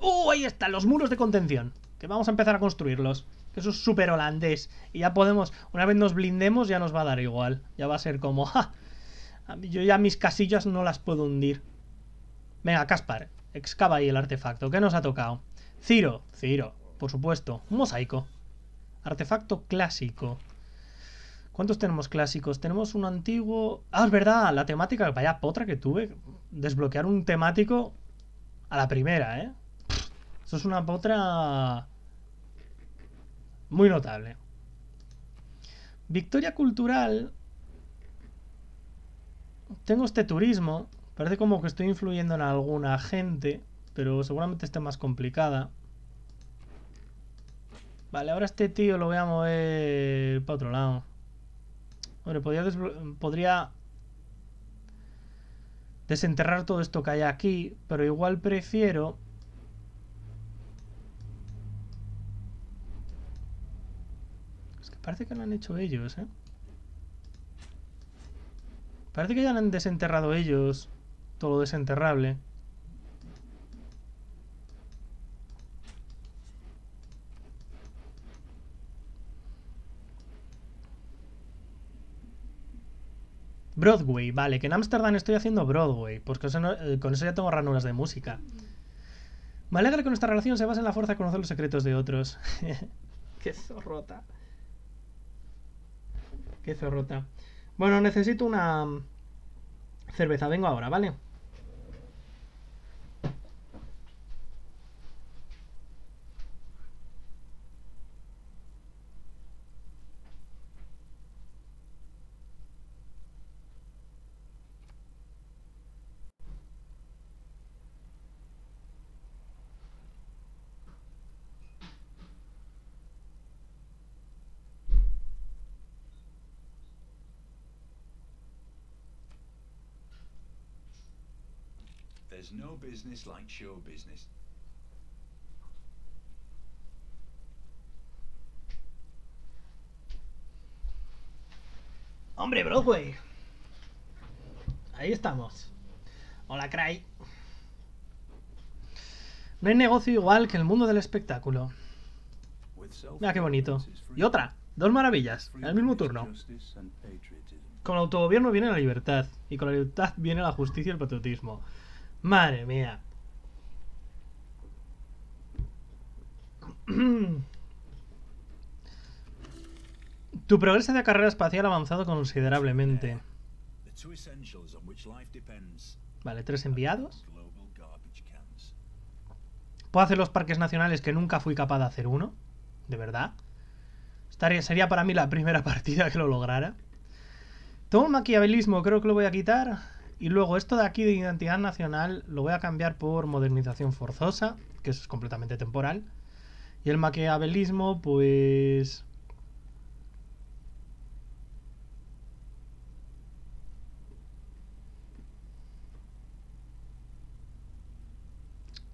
S1: ¡Uh! Ahí están los muros de contención. Que vamos a empezar a construirlos. eso es súper holandés. Y ya podemos, una vez nos blindemos, ya nos va a dar igual. Ya va a ser como, ¡ja! Yo ya mis casillas no las puedo hundir. Venga, Caspar, excava ahí el artefacto. ¿Qué nos ha tocado? Ciro, Ciro, por supuesto. Un mosaico. Artefacto clásico. ¿Cuántos tenemos clásicos? Tenemos un antiguo... Ah, es verdad, la temática, vaya potra que tuve. Desbloquear un temático a la primera, ¿eh? Eso es una potra... Muy notable. Victoria cultural. Tengo este turismo. Parece como que estoy influyendo en alguna gente, pero seguramente está más complicada. Vale, ahora este tío lo voy a mover para otro lado. Hombre, podría, podría desenterrar todo esto que hay aquí, pero igual prefiero... Es que parece que lo han hecho ellos, ¿eh? Parece que ya lo han desenterrado ellos todo desenterrable. Broadway, vale, que en Amsterdam estoy haciendo Broadway, pues con eso, ya tengo ranuras de música. Me alegra que nuestra relación se base en la fuerza de conocer los secretos de otros. Qué zorrota. Qué zorrota. Bueno, necesito una mm, cerveza. Vengo ahora, ¿vale? business like show Hombre, Broadway. Ahí estamos. Hola, cray. No hay negocio igual que el mundo del espectáculo. Mira qué bonito. Y otra. Dos maravillas. En el mismo turno. Con el autogobierno viene la libertad. Y con la libertad viene la justicia y el patriotismo. Madre mía. Tu progreso de carrera espacial ha avanzado considerablemente. Eh, vale, tres enviados. Puedo hacer los parques nacionales que nunca fui capaz de hacer uno. De verdad. Estaría, sería para mí la primera partida que lo lograra. Todo maquiavelismo creo que lo voy a quitar. Y luego esto de aquí de identidad nacional lo voy a cambiar por modernización forzosa, que es completamente temporal. Y el maquiavelismo, pues...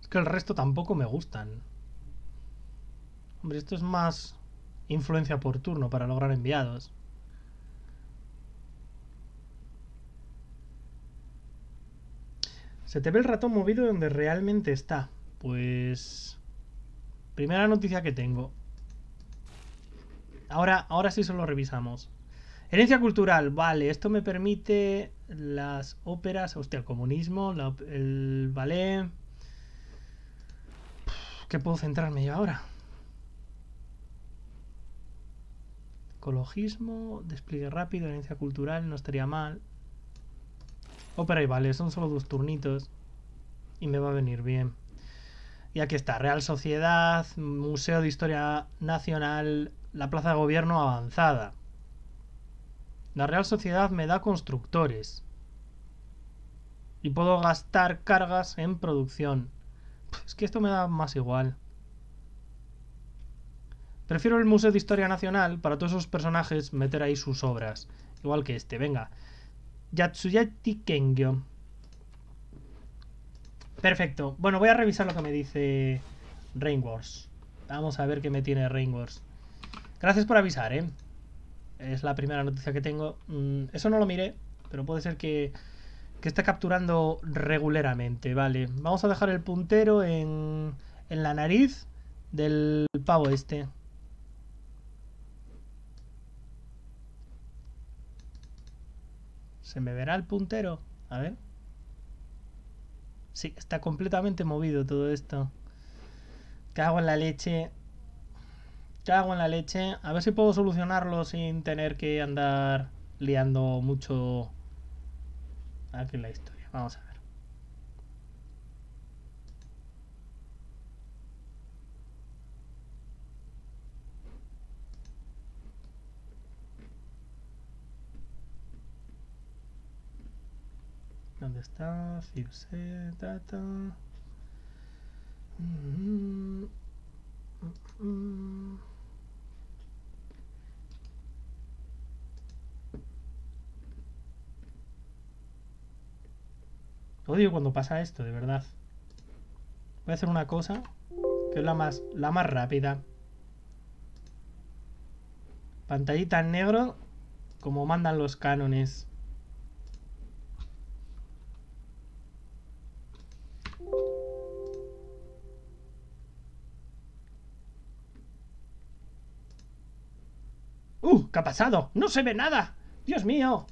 S1: Es que el resto tampoco me gustan. Hombre, esto es más influencia por turno para lograr enviados. Se te ve el ratón movido donde realmente está. Pues... Primera noticia que tengo. Ahora, ahora sí solo revisamos. Herencia cultural, vale. Esto me permite las óperas, hostia, el comunismo, el ballet... ¿Qué puedo centrarme yo ahora? Ecologismo, despliegue rápido, herencia cultural, no estaría mal. Ópera oh, y vale, son solo dos turnitos. Y me va a venir bien. Y aquí está, Real Sociedad, Museo de Historia Nacional, la Plaza de Gobierno Avanzada. La Real Sociedad me da constructores. Y puedo gastar cargas en producción. Es que esto me da más igual. Prefiero el Museo de Historia Nacional para todos esos personajes meter ahí sus obras. Igual que este, venga. Yatsuyati Kengyo. Perfecto. Bueno, voy a revisar lo que me dice Rain Vamos a ver qué me tiene Rain Gracias por avisar, ¿eh? Es la primera noticia que tengo. Mm, eso no lo miré, pero puede ser que, que esté capturando regularmente. Vale, vamos a dejar el puntero en, en la nariz del pavo este. ¿Se me verá el puntero? A ver. Sí, está completamente movido todo esto. Cago en la leche. Cago en la leche. A ver si puedo solucionarlo sin tener que andar liando mucho aquí ah, la historia. Vamos a ver. ¿Dónde está? Fuse data. Odio cuando pasa esto, de verdad. Voy a hacer una cosa que es la más, la más rápida. Pantallita en negro, como mandan los cánones. ¿qué ha pasado? No se ve nada. Dios mío,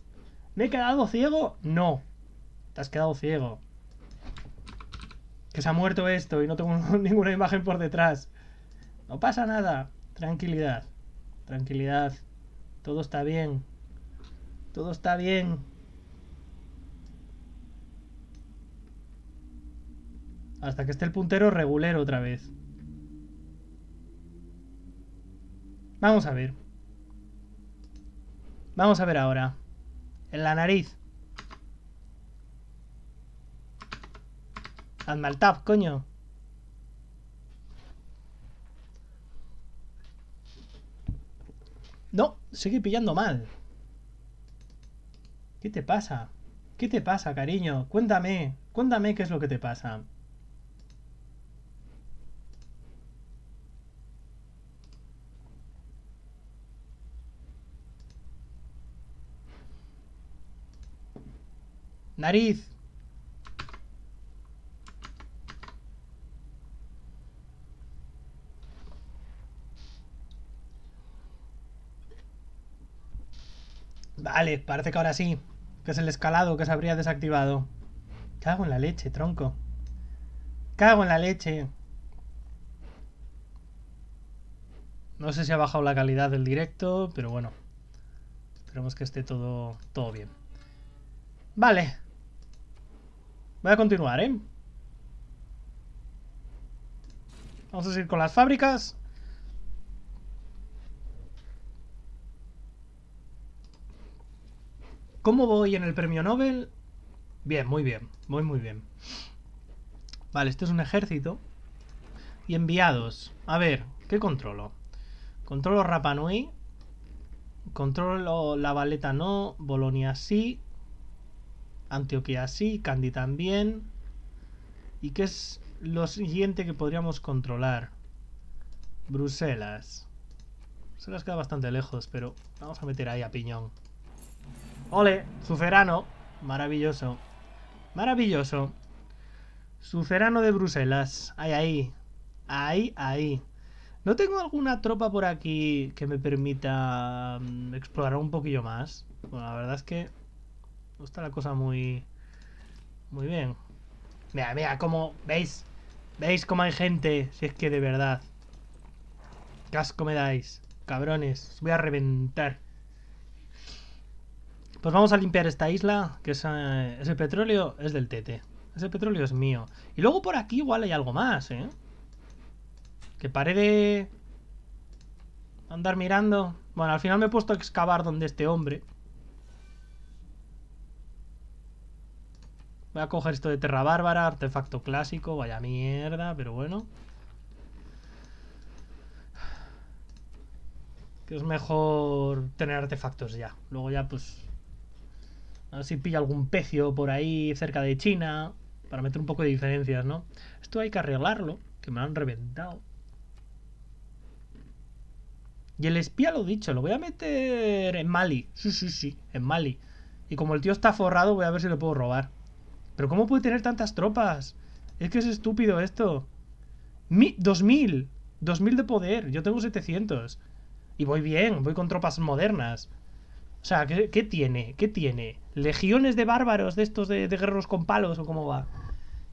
S1: ¿me he quedado ciego? No, te has quedado ciego. Que se ha muerto esto y no tengo ninguna imagen por detrás. No pasa nada. Tranquilidad. Tranquilidad. Todo está bien. Todo está bien. Hasta que esté el puntero regulero otra vez. Vamos a ver. Vamos a ver ahora. En la nariz. Hazme coño. No, sigue pillando mal. ¿Qué te pasa? ¿Qué te pasa, cariño? Cuéntame, cuéntame qué es lo que te pasa. Nariz. Vale, parece que ahora sí. Que es el escalado que se habría desactivado. Cago en la leche, tronco. Cago en la leche. No sé si ha bajado la calidad del directo, pero bueno. Esperemos que esté todo, todo bien. Vale. Voy a continuar, ¿eh? Vamos a seguir con las fábricas. ¿Cómo voy en el premio Nobel? Bien, muy bien. Muy, muy bien. Vale, esto es un ejército. Y enviados. A ver, ¿qué controlo? Controlo Rapanui. Controlo la baleta no. Bolonia sí. Antioquia sí, Candy también. ¿Y qué es lo siguiente que podríamos controlar? Bruselas. Bruselas queda bastante lejos, pero vamos a meter ahí a Piñón. ¡Ole! Sucerano. Maravilloso. Maravilloso. Sucerano de Bruselas. Ahí, ahí. Ahí, ahí. ¿No tengo alguna tropa por aquí que me permita mm, explorar un poquillo más? Bueno, la verdad es que Está la cosa muy. Muy bien. Mira, mira, como. ¿Veis? ¿Veis cómo hay gente? Si es que de verdad. Casco me dais. Cabrones. Os voy a reventar. Pues vamos a limpiar esta isla. Que es, ese petróleo es del Tete. Ese petróleo es mío. Y luego por aquí igual hay algo más, ¿eh? Que pare de... Andar mirando. Bueno, al final me he puesto a excavar donde este hombre. Voy a coger esto de Terra Bárbara, artefacto clásico, vaya mierda, pero bueno. Que es mejor tener artefactos ya. Luego ya, pues... A ver si pilla algún pecio por ahí cerca de China. Para meter un poco de diferencias, ¿no? Esto hay que arreglarlo, que me han reventado. Y el espía lo dicho, lo voy a meter en Mali. Sí, sí, sí, en Mali. Y como el tío está forrado, voy a ver si lo puedo robar. ¿Pero cómo puede tener tantas tropas? Es que es estúpido esto. 2000. 2000 de poder. Yo tengo 700. Y voy bien, voy con tropas modernas. O sea, ¿qué, tiene? ¿Qué tiene? ¿Legiones de bárbaros de estos de, de guerreros con palos o cómo va?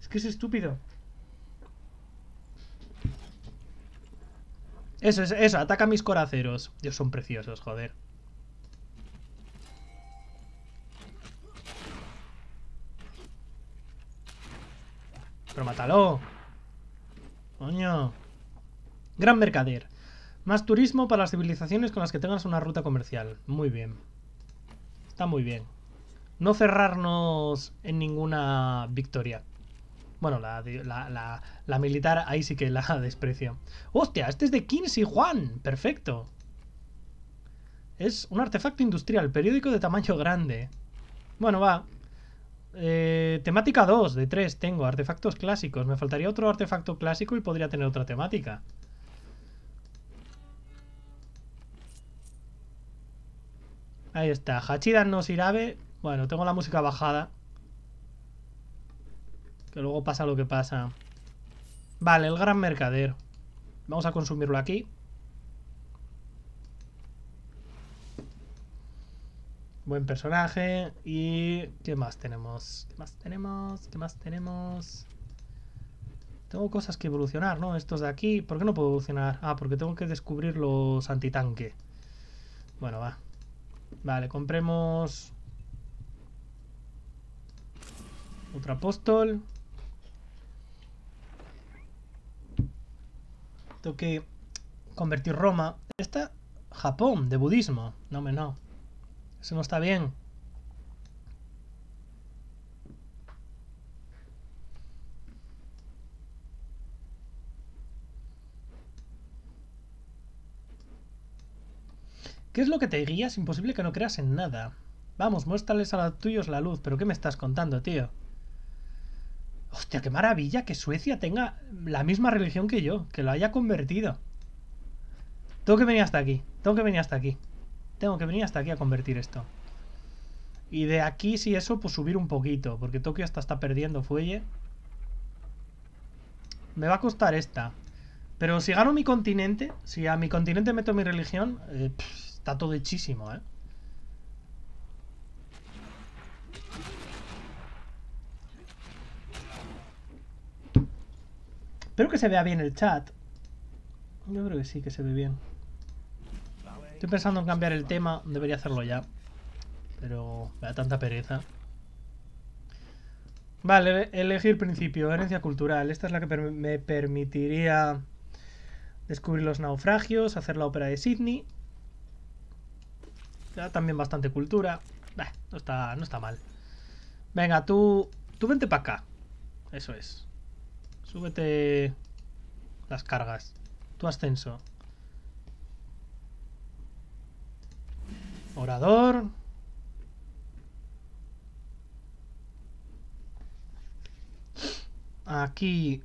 S1: Es que es estúpido. Eso, eso, ataca a mis coraceros. Dios, son preciosos, joder. Pero mátalo. Coño. Gran mercader. Más turismo para las civilizaciones con las que tengas una ruta comercial. Muy bien. Está muy bien. No cerrarnos en ninguna victoria. Bueno, la, militar ahí sí que la desprecio. ¡Hostia! Este es de Kinsey Juan. Perfecto. Es un artefacto industrial, periódico de tamaño grande. Bueno, va. Eh, temática 2, de 3 tengo, artefactos clásicos. Me faltaría otro artefacto clásico y podría tener otra temática. Ahí está, Hachidan no Sirabe. Bueno, tengo la música bajada. Que luego pasa lo que pasa. Vale, el gran mercader. Vamos a consumirlo aquí. Buen personaje. ¿Y qué más tenemos? ¿Qué más tenemos? ¿Qué más tenemos? Tengo cosas que evolucionar, ¿no? Estos de aquí. ¿Por qué no puedo evolucionar? Ah, porque tengo que descubrir los antitanque. Bueno, va. Vale, compremos... Otro apóstol. Tengo que convertir Roma. Esta... Japón, de budismo. No, me no. Eso no está bien. ¿Qué es lo que te guía? Es imposible que no creas en nada. Vamos, muéstrales a los tuyos la luz, pero ¿qué me estás contando, tío? Hostia, qué maravilla que Suecia tenga la misma religión que yo, que lo haya convertido. Tengo que venir hasta aquí, tengo que venir hasta aquí. Tengo que venir hasta aquí a convertir esto. Y de aquí, si eso, pues subir un poquito. Porque Tokio hasta está perdiendo fuelle. Me va a costar esta. Pero si gano mi continente, si a mi continente meto mi religión, eh, está todo hechísimo, ¿eh? Espero que se vea bien el chat. Yo creo que sí, que se ve bien. Estoy pensando en cambiar el tema, debería hacerlo ya. Pero me da tanta pereza. Vale, elegir principio, herencia cultural. Esta es la que me permitiría descubrir los naufragios, hacer la ópera de Sydney. Ya también bastante cultura. Bah, no, está, no está mal. Venga, tú, tú vente para acá. Eso es. Súbete las cargas. Tu ascenso. orador. Aquí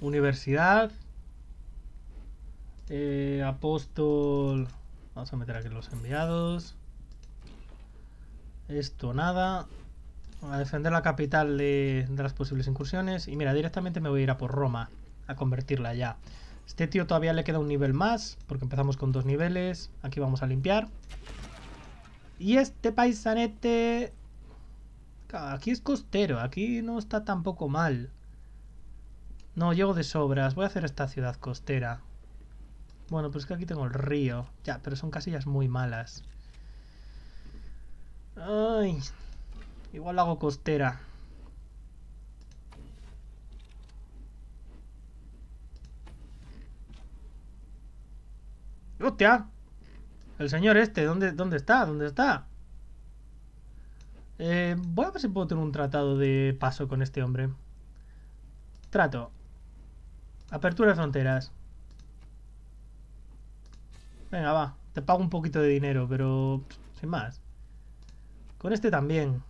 S1: universidad. Eh, apóstol. Vamos a meter aquí los enviados. Esto nada. A defender la capital de, de las posibles incursiones. Y mira, directamente me voy a ir a por Roma. A convertirla ya. Este tío todavía le queda un nivel más, porque empezamos con dos niveles. Aquí vamos a limpiar. Y este paisanete... Aquí es costero, aquí no está tampoco mal. No, llego de sobras. Voy a hacer esta ciudad costera. Bueno, pues es que aquí tengo el río. Ya, pero son casillas muy malas. Ay, igual lo hago costera. Hostia. El señor este, ¿dónde, dónde está? ¿Dónde está? Eh, voy a ver si puedo tener un tratado de paso con este hombre. Trato. Apertura de fronteras. Venga, va. Te pago un poquito de dinero, pero... Sin más. Con este también.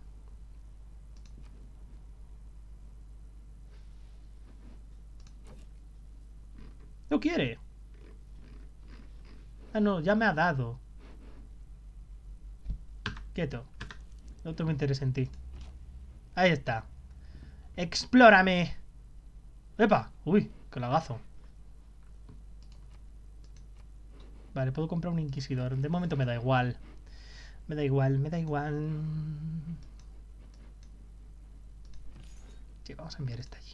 S1: No quiere. Ah, no, ya me ha dado. Quieto. No tengo interés en ti. Ahí está. ¡Explórame! ¡Epa! ¡Uy! ¡Qué lagazo! Vale, puedo comprar un inquisidor. De momento me da igual. Me da igual, me da igual. Sí, vamos a enviar este allí.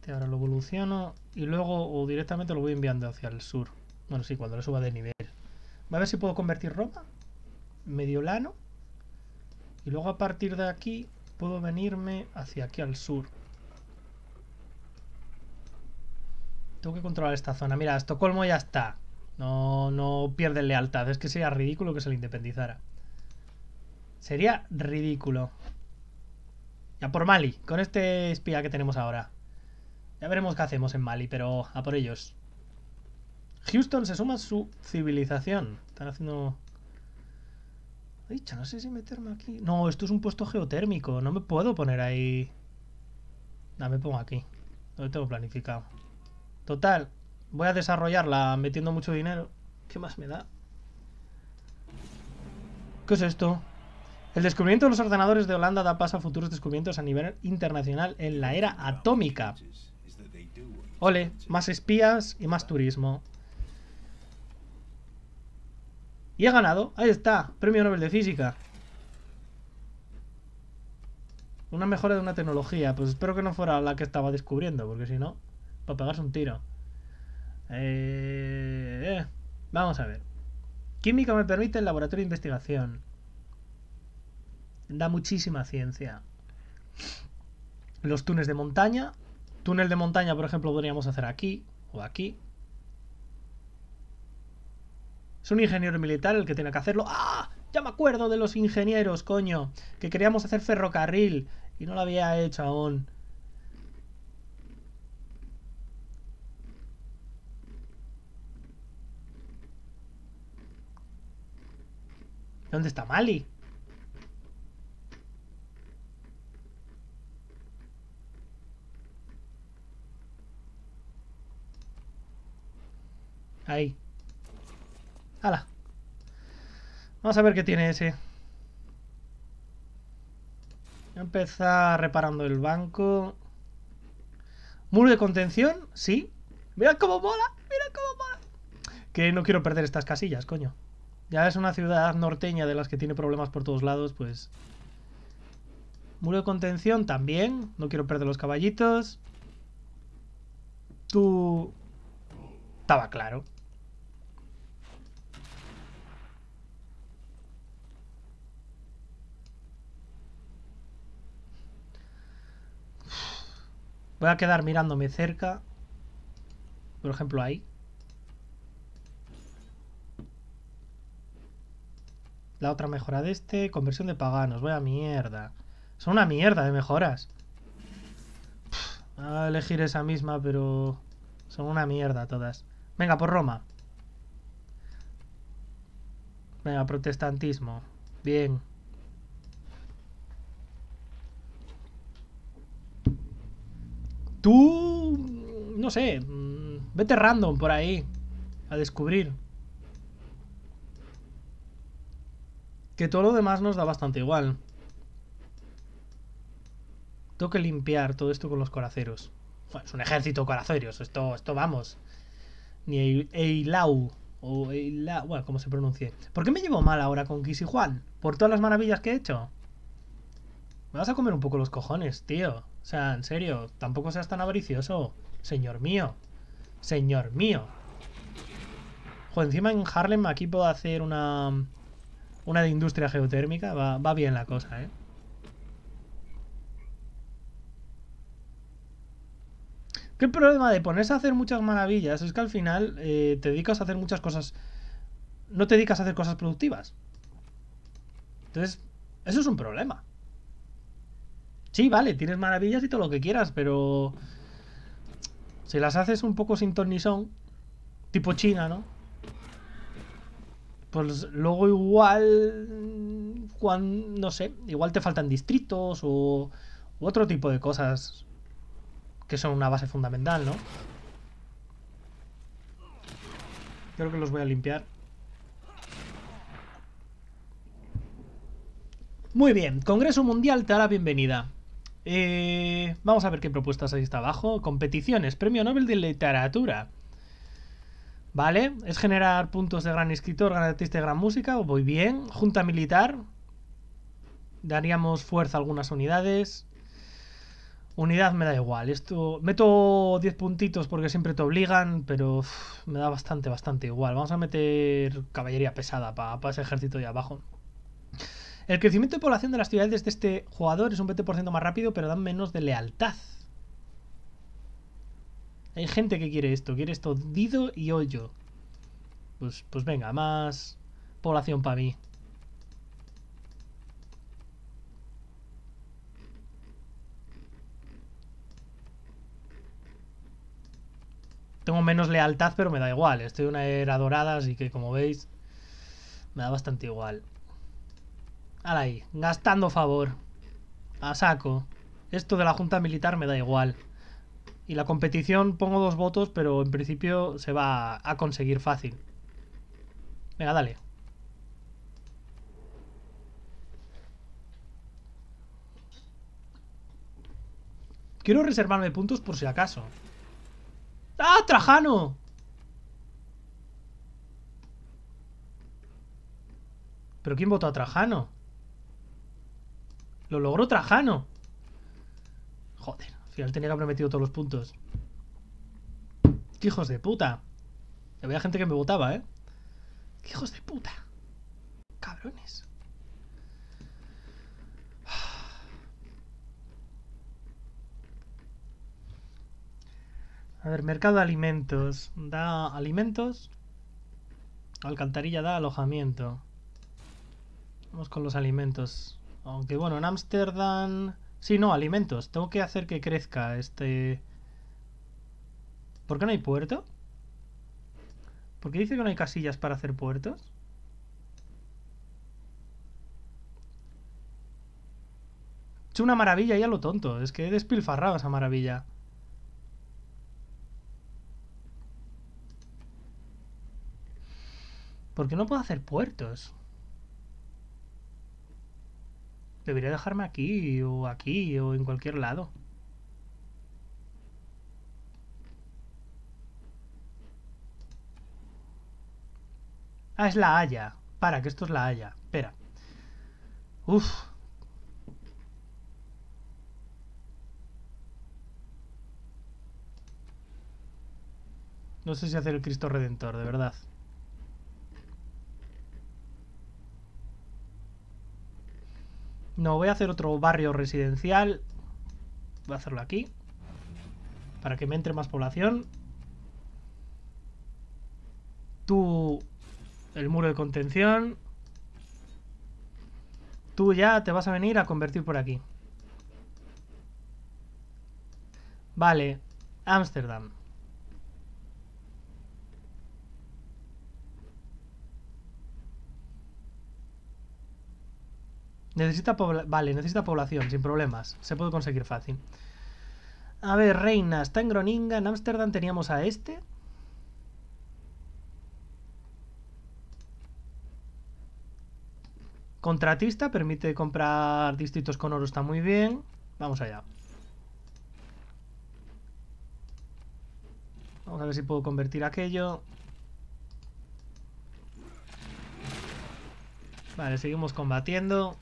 S1: Este ahora lo evoluciono y luego o directamente lo voy enviando hacia el sur. Bueno, sí, cuando lo suba de nivel. Voy a ver si puedo convertir ropa. lano. Y luego a partir de aquí puedo venirme hacia aquí al sur. Tengo que controlar esta zona. Mira, Estocolmo ya está. No, no pierde lealtad. Es que sería ridículo que se le independizara. Sería ridículo. Ya por Mali, con este espía que tenemos ahora. Ya veremos qué hacemos en Mali, pero a por ellos. Houston se suma a su civilización. Están haciendo... no sé si meterme aquí. No, esto es un puesto geotérmico. No me puedo poner ahí... No, me pongo aquí. Lo tengo planificado. Total, voy a desarrollarla metiendo mucho dinero. ¿Qué más me da? ¿Qué es esto? El descubrimiento de los ordenadores de Holanda da paso a futuros descubrimientos a nivel internacional en la era atómica. Ole, más espías y más turismo. Y ha ganado. Ahí está. Premio Nobel de Física. Una mejora de una tecnología. Pues espero que no fuera la que estaba descubriendo, porque si no, para pegarse un tiro. Eh, eh, vamos a ver. Química me permite el laboratorio de investigación. Da muchísima ciencia. Los túneles de montaña. Túnel de montaña, por ejemplo, podríamos hacer aquí o aquí. Es un ingeniero militar el que tiene que hacerlo. ¡Ah! Ya me acuerdo de los ingenieros, coño. Que queríamos hacer ferrocarril y no lo había hecho aún. ¿Dónde está Mali? Ahí. ¡Hala! Vamos a ver qué tiene ese. Voy a empezar reparando el banco. Muro de contención, sí. ¡Mira cómo mola! ¡Mira cómo mola! Que no quiero perder estas casillas, coño. Ya es una ciudad norteña de las que tiene problemas por todos lados, pues... Muro de contención también. No quiero perder los caballitos. Tú... Estaba claro. Voy a quedar mirándome cerca. Por ejemplo, ahí. La otra mejora de este. Conversión de paganos. Voy a mierda. Son una mierda de mejoras. voy a elegir esa misma, pero... Son una mierda todas. Venga, por Roma. Venga, protestantismo. Bien. Mm, no sé, mm, vete random por ahí a descubrir. Que todo lo demás nos da bastante igual. Tengo que limpiar todo esto con los coraceros. Bueno, es un ejército de coraceros, esto, esto vamos. Ni Eilau. O Eilau, bueno, como se pronuncie. ¿Por qué me llevo mal ahora con Quisijuan Juan? ¿Por todas las maravillas que he hecho? Me vas a comer un poco los cojones, tío. O sea, en serio, tampoco seas tan avaricioso. Señor mío. Señor mío. Joder, encima en Harlem aquí puedo hacer una... Una de industria geotérmica. Va, va bien la cosa, ¿eh? ¿Qué problema de ponerse a hacer muchas maravillas? Es que al final eh, te dedicas a hacer muchas cosas... No te dedicas a hacer cosas productivas. Entonces, eso es un problema. Sí, vale, tienes maravillas y todo lo que quieras, pero. Si las haces un poco sin tornisón, tipo China, ¿no? Pues luego igual. no sé, igual te faltan distritos o otro tipo de cosas que son una base fundamental, ¿no? Creo que los voy a limpiar. Muy bien, Congreso Mundial te da la bienvenida. Eh, vamos a ver qué propuestas hay está abajo. Competiciones, Premio Nobel de Literatura. ¿Vale? Es generar puntos de gran escritor, gran artista y gran música. Voy bien. Junta militar. Daríamos fuerza a algunas unidades. Unidad me da igual. Esto meto 10 puntitos porque siempre te obligan, pero me da bastante, bastante igual. Vamos a meter caballería pesada para ese ejército de abajo. El crecimiento de población de las ciudades de este jugador es un 20% más rápido, pero dan menos de lealtad. Hay gente que quiere esto, quiere esto Dido y Hoyo. Pues, pues venga, más población para mí. Tengo menos lealtad, pero me da igual. Estoy en una era dorada, así que como veis, me da bastante igual. Ahora ahí, gastando favor. A saco. Esto de la junta militar me da igual. Y la competición pongo dos votos, pero en principio se va a conseguir fácil. Venga, dale. Quiero reservarme puntos por si acaso. ¡Ah, Trajano! ¿Pero quién votó a Trajano? Lo logró Trajano. Joder, al final tenía que haber metido todos los puntos. ¡Qué hijos de puta! Había gente que me votaba, ¿eh? ¡Qué hijos de puta! Cabrones. A ver, mercado de alimentos. Da alimentos. Alcantarilla da alojamiento. Vamos con los alimentos. Aunque bueno, en Ámsterdam... Sí, no, alimentos. Tengo que hacer que crezca este... ¿Por qué no hay puerto? ¿Por qué dice que no hay casillas para hacer puertos? Es una maravilla y a lo tonto. Es que he despilfarrado esa maravilla. ¿Por qué no puedo hacer puertos? Debería dejarme aquí o aquí o en cualquier lado. Ah, es la Haya. Para, que esto es la Haya. Espera. uff No sé si hacer el Cristo Redentor, de verdad. No, voy a hacer otro barrio residencial. Voy a hacerlo aquí. Para que me entre más población. Tú, el muro de contención. Tú ya te vas a venir a convertir por aquí. Vale, Ámsterdam. Necesita vale, necesita población, sin problemas. Se puede conseguir fácil. A ver, reina, Está en Groninga. En Ámsterdam teníamos a este. Contratista. Permite comprar distritos con oro. Está muy bien. Vamos allá. Vamos a ver si puedo convertir aquello. Vale, seguimos combatiendo.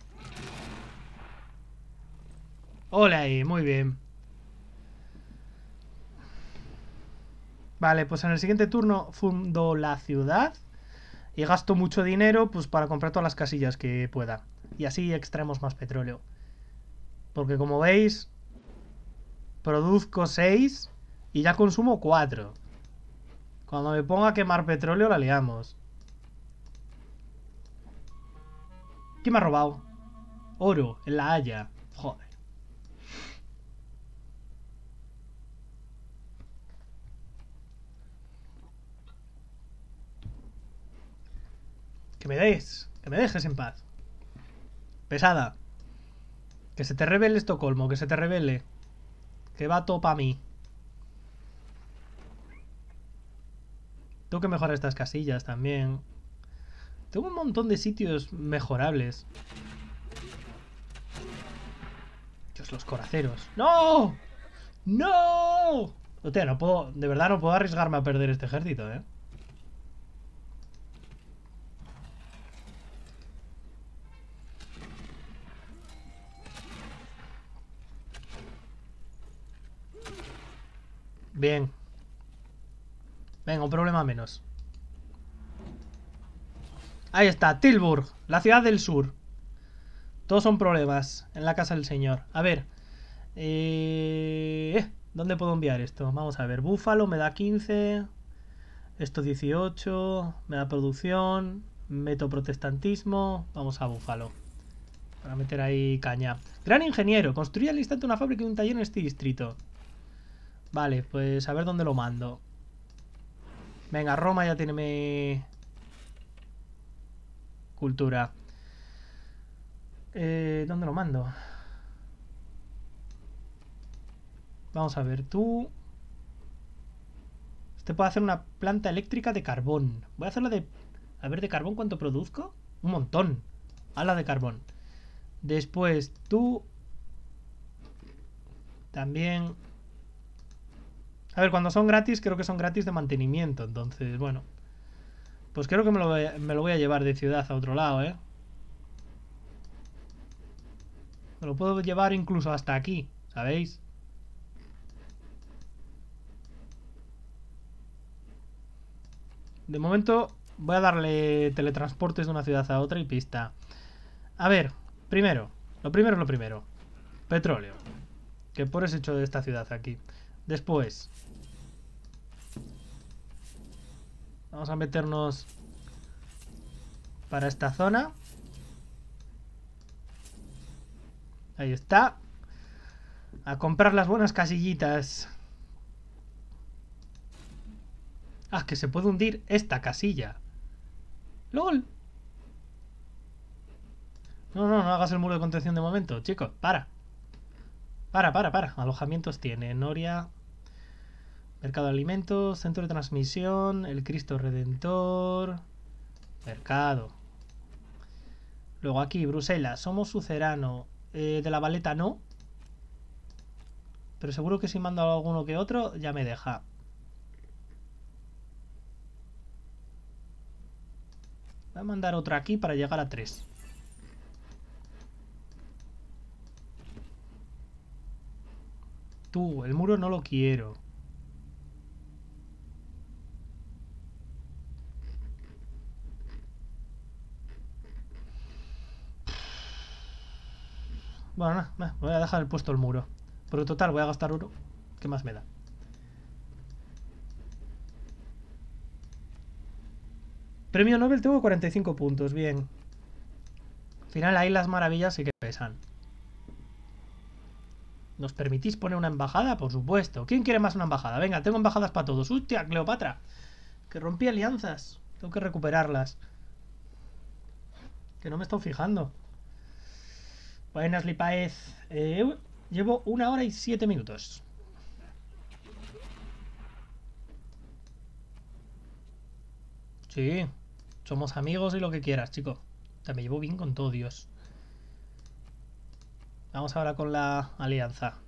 S1: Hola ahí, muy bien. Vale, pues en el siguiente turno fundo la ciudad y gasto mucho dinero pues para comprar todas las casillas que pueda. Y así extraemos más petróleo. Porque como veis, produzco 6 y ya consumo 4. Cuando me ponga a quemar petróleo la liamos. ¿Qué me ha robado? Oro, en la Haya. Joder. Que me des, que me dejes en paz. Pesada. Que se te revele Estocolmo, que se te revele. Que va topa a mí. Tengo que mejorar estas casillas también. Tengo un montón de sitios mejorables. Dios, los coraceros. ¡No! ¡No! no puedo... De verdad no puedo arriesgarme a perder este ejército, ¿eh? Bien. Venga, un problema menos. Ahí está, Tilburg, la ciudad del sur. Todos son problemas en la casa del señor. A ver. Eh, ¿Dónde puedo enviar esto? Vamos a ver. Búfalo me da 15. Esto 18. Me da producción. Meto protestantismo. Vamos a Búfalo. Para meter ahí caña. Gran ingeniero. Construye al instante una fábrica y un taller en este distrito. Vale, pues a ver dónde lo mando. Venga, Roma ya tiene mi... Cultura. Eh, ¿Dónde lo mando? Vamos a ver, tú... Este puede hacer una planta eléctrica de carbón. Voy a hacerla de... A ver, ¿de carbón cuánto produzco? Un montón. Ala de carbón. Después, tú... También a ver, cuando son gratis, creo que son gratis de mantenimiento. Entonces, bueno. Pues creo que me lo, voy a, llevar de ciudad a otro lado, ¿eh? Me lo puedo llevar incluso hasta aquí, ¿sabéis? De momento voy a darle teletransportes de una ciudad a otra y pista. A ver, primero, lo primero es lo primero. Petróleo. Que por eso hecho de esta ciudad aquí. Después, Vamos a meternos para esta zona. Ahí está. A comprar las buenas casillitas. Ah, que se puede hundir esta casilla. ¡Lol! No, no, no hagas el muro de contención de momento, chicos. Para. Para, para, para. Alojamientos tiene. Noria, Mercado de alimentos, centro de transmisión, el Cristo Redentor, mercado. Luego aquí, Bruselas, somos sucerano. Eh, de la baleta no. Pero seguro que si mando alguno que otro, ya me deja. Voy a mandar otro aquí para llegar a tres Tú, el muro no lo quiero. Bueno, voy a dejar el puesto el muro. Pero total, voy a gastar oro. ¿Qué más me da? Premio Nobel tengo 45 puntos, bien. Al final ahí las maravillas sí que pesan. ¿Nos permitís poner una embajada? Por supuesto. ¿Quién quiere más una embajada? Venga, tengo embajadas para todos. ¡Hostia, Cleopatra! Que rompí alianzas. Tengo que recuperarlas. Que no me están fijando. Buenas, Lipaez. Eh, llevo una hora y siete minutos. Sí, somos amigos y lo que quieras, chico. Te me llevo bien con todo Dios. Vamos ahora con la alianza.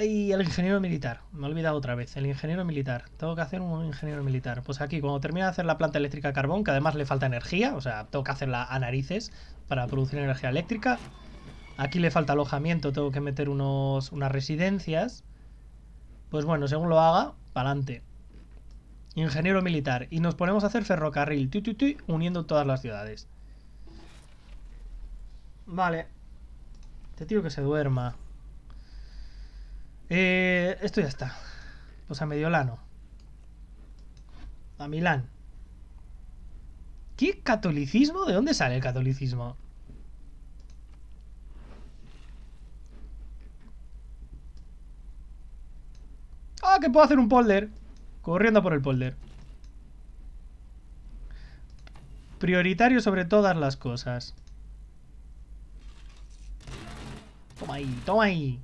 S1: y el ingeniero militar, me he olvidado otra vez, el ingeniero militar. Tengo que hacer un ingeniero militar. Pues aquí, cuando termina de hacer la planta eléctrica carbón, que además le falta energía, o sea, tengo que hacerla a narices para producir energía eléctrica. Aquí le falta alojamiento, tengo que meter unos, unas residencias. Pues bueno, según lo haga, para adelante. Ingeniero militar. Y nos ponemos a hacer ferrocarril, uniendo todas las ciudades. Vale. Te tiro que se duerma. Eh, esto ya está. Pues a Mediolano. A Milán. ¿Qué catolicismo? ¿De dónde sale el catolicismo? ¡Ah, que puedo hacer un polder! Corriendo por el polder. Prioritario sobre todas las cosas. Toma ahí, toma ahí.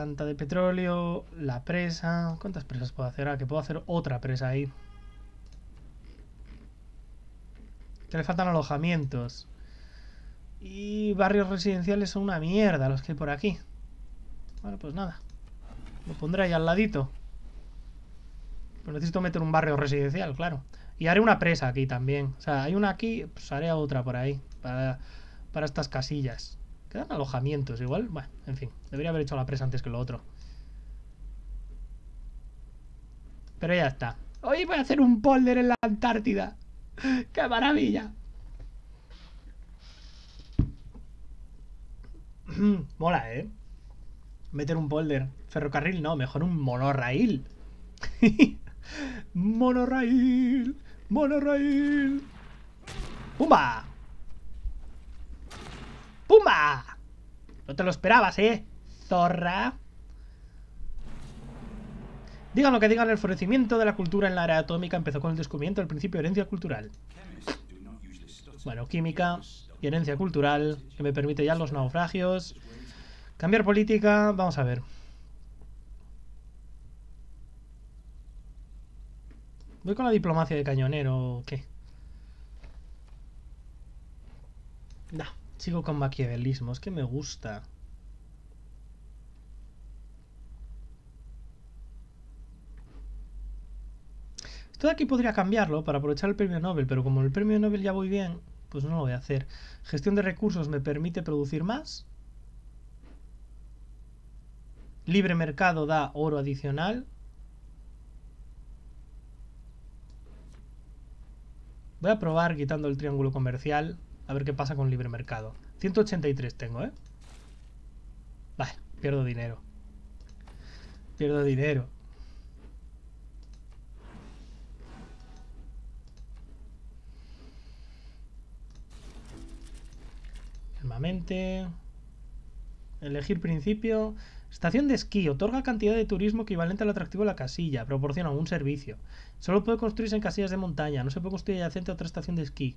S1: planta de petróleo, la presa... ¿Cuántas presas puedo hacer? Ah, que puedo hacer otra presa ahí. Que le faltan alojamientos. Y barrios residenciales son una mierda los que hay por aquí. Bueno, pues nada. Lo pondré ahí al ladito. Pero necesito meter un barrio residencial, claro. Y haré una presa aquí también. O sea, hay una aquí, pues haré otra por ahí. Para, para estas casillas. Quedan alojamientos igual. Bueno, en fin. Debería haber hecho la presa antes que lo otro. Pero ya está. Hoy voy a hacer un polder en la Antártida. ¡Qué maravilla! Mola, ¿eh? Meter un polder. Ferrocarril no, mejor un monorraíl. monorraíl. Monorraíl. ¡Pumba! ¡Pumba! No te lo esperabas, ¿eh? Zorra. Digan lo que digan, el florecimiento de la cultura en la era atómica empezó con el descubrimiento del principio de herencia cultural. Bueno, química y herencia cultural, que me permite ya los naufragios. Cambiar política, vamos a ver. ¿Voy con la diplomacia de cañonero qué? No. Sigo con maquiavelismo, es que me gusta. Esto de aquí podría cambiarlo para aprovechar el premio Nobel, pero como el premio Nobel ya voy bien, pues no lo voy a hacer. Gestión de recursos me permite producir más. Libre mercado da oro adicional. Voy a probar quitando el triángulo comercial. A ver qué pasa con libre mercado. 183 tengo, ¿eh? Vale, pierdo dinero. Pierdo dinero. Armamente. Elegir principio. Estación de esquí. Otorga cantidad de turismo equivalente al atractivo de la casilla. Proporciona un servicio. Solo puede construirse en casillas de montaña. No se puede construir adyacente a otra estación de esquí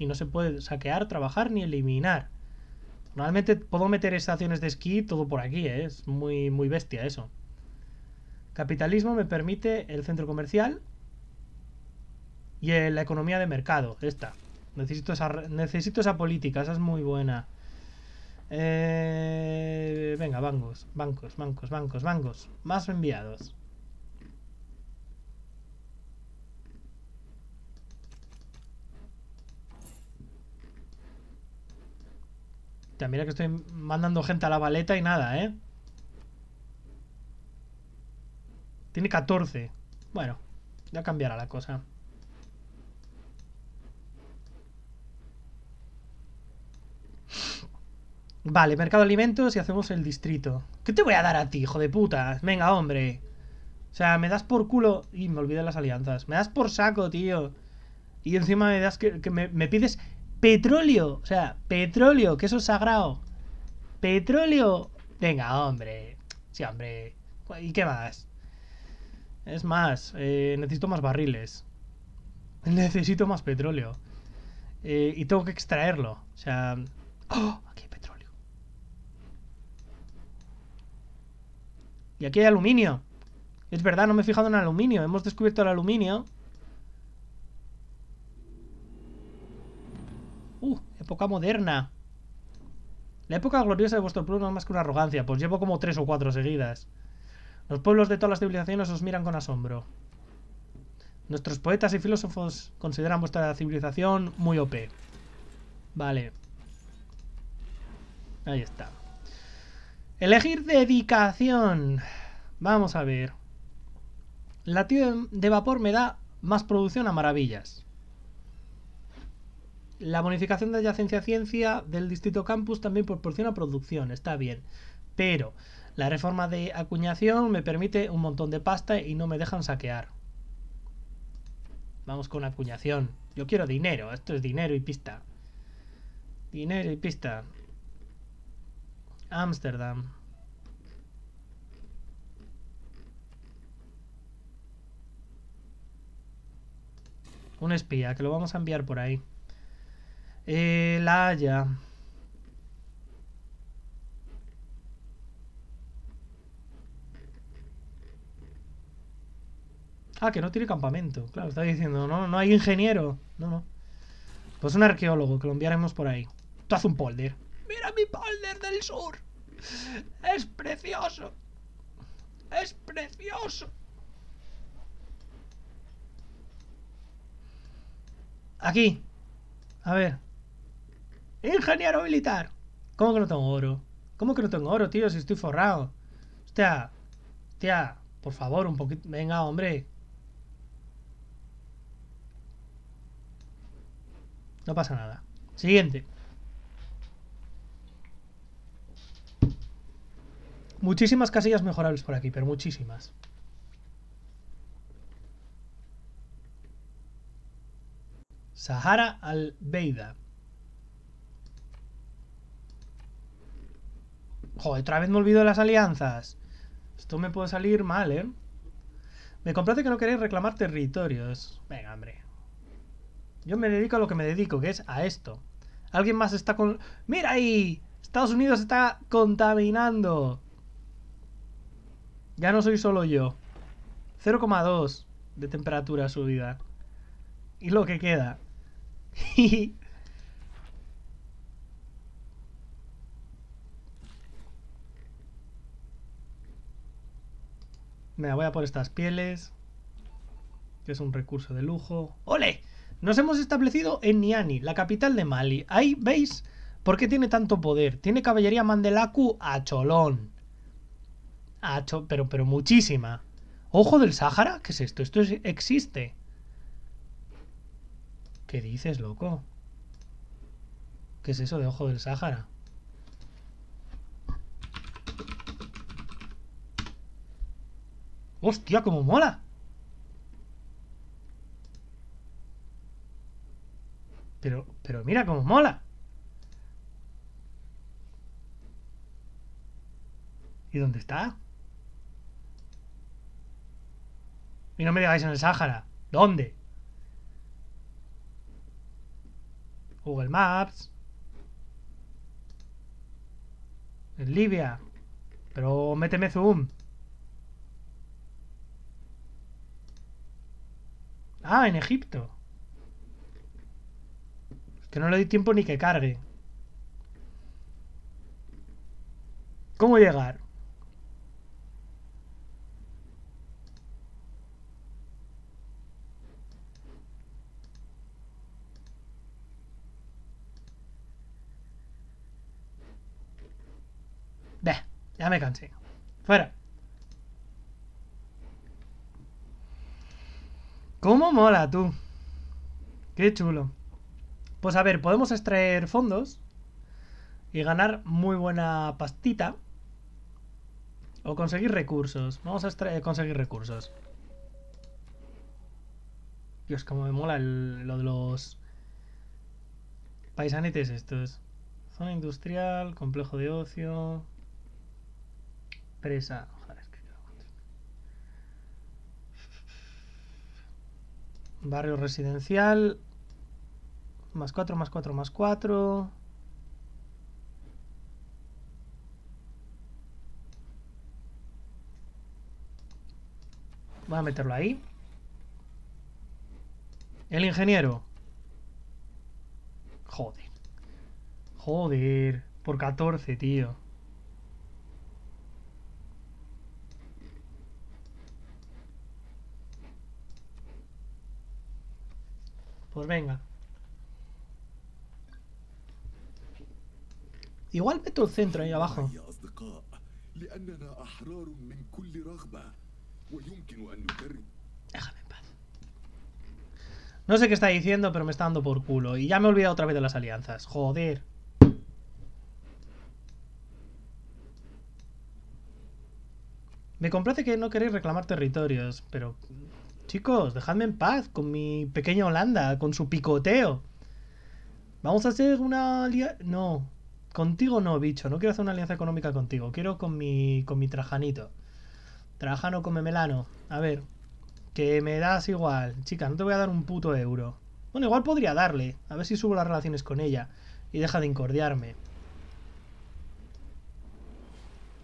S1: y no se puede saquear, trabajar ni eliminar. Normalmente puedo meter estaciones de esquí todo por aquí, ¿eh? es muy, muy bestia eso. Capitalismo me permite el centro comercial y eh, la economía de mercado, esta. Necesito esa, necesito esa política, esa es muy buena. Eh, venga, bancos, bancos, bancos, bancos, bancos. Más enviados. Mira que estoy mandando gente a la baleta y nada, ¿eh? Tiene 14. Bueno, ya cambiará la cosa. Vale, mercado de alimentos y hacemos el distrito. ¿Qué te voy a dar a ti, hijo de puta? Venga, hombre. O sea, me das por culo... Y me olvidé las alianzas. Me das por saco, tío. Y encima me das que, me pides Petróleo, o sea, petróleo, que eso es sagrado. Petróleo. Venga, hombre. Sí, hombre. ¿Y qué más? Es más, eh, necesito más barriles. Necesito más petróleo. Eh, y tengo que extraerlo. O sea... ¡Oh! Aquí hay petróleo. Y aquí hay aluminio. Es verdad, no me he fijado en aluminio. Hemos descubierto el aluminio. época moderna. La época gloriosa de vuestro pueblo no es más que una arrogancia, pues llevo como tres o cuatro seguidas. Los pueblos de todas las civilizaciones os miran con asombro. Nuestros poetas y filósofos consideran vuestra civilización muy OP. Vale. Ahí está. Elegir dedicación. Vamos a ver. Latido de vapor me da más producción a maravillas. La bonificación de adyacencia ciencia del distrito campus también proporciona producción, está bien. Pero la reforma de acuñación me permite un montón de pasta y no me dejan saquear. Vamos con acuñación. Yo quiero dinero, esto es dinero y pista. Dinero y pista. Ámsterdam. Un espía, que lo vamos a enviar por ahí. Eh, la Haya. Ah, que no tiene campamento. Claro, está diciendo, no, no hay ingeniero. No, no. Pues un arqueólogo, que lo enviaremos por ahí. Tú haz un polder. ¡Mira mi polder del sur! ¡Es precioso! ¡Es precioso! Aquí. A ver. Ingeniero militar. ¿Cómo que no tengo oro? ¿Cómo que no tengo oro, tío, si estoy forrado? Hostia, hostia, por favor, un poquito... Venga, hombre. No pasa nada. Siguiente. Muchísimas casillas mejorables por aquí, pero muchísimas. Sahara al-Beida. Joder, otra vez me olvido de las alianzas. Esto me puede salir mal, ¿eh? Me complace que no queréis reclamar territorios. Venga, hombre. Yo me dedico a lo que me dedico, que es a esto. Alguien más está con... ¡Mira ahí! Estados Unidos está contaminando. Ya no soy solo yo. 0,2 de temperatura subida. Y lo que queda. me voy a por estas pieles. Que es un recurso de lujo. ¡Ole! Nos hemos establecido en Niani, la capital de Mali. Ahí, ¿veis? ¿Por qué tiene tanto poder? Tiene caballería Mandelaku a cholón. A pero, pero muchísima. ¿Ojo del sahara, ¿Qué es esto? Esto existe. ¿Qué dices, loco? ¿Qué es eso de Ojo del sahara ¡Hostia, cómo mola! Pero, pero mira cómo mola. ¿Y dónde está? Y no me digáis en el Sáhara. ¿Dónde? Google Maps. En Libia. Pero méteme zoom. Ah, en Egipto. que no le doy tiempo ni que cargue. ¿Cómo llegar? ya me cansé. Fuera. ¿Cómo mola tú? Qué chulo. Pues a ver, podemos extraer fondos y ganar muy buena pastita. O conseguir recursos. Vamos a eh, conseguir recursos. Dios, cómo me mola lo de los paisanetes estos. Zona industrial, complejo de ocio, presa, Barrio residencial. Más 4, más 4, más 4. Voy a meterlo ahí. El ingeniero. Joder. Joder. Por 14, tío. Pues, venga. Igual meto el centro ahí abajo. Déjame en paz. No sé qué está diciendo, pero me está dando por culo. Y ya me he olvidado otra vez de las alianzas. Joder. Me complace que no queréis reclamar territorios, pero Chicos, dejadme en paz con mi pequeña Holanda, con su picoteo. Vamos a hacer una alianza... No, contigo no, bicho. No quiero hacer una alianza económica contigo. Quiero con mi, con mi trajanito. Trajano come melano. A ver, que me das igual. Chica, no te voy a dar un puto euro. Bueno, igual podría darle. A ver si subo las relaciones con ella. Y deja de incordiarme.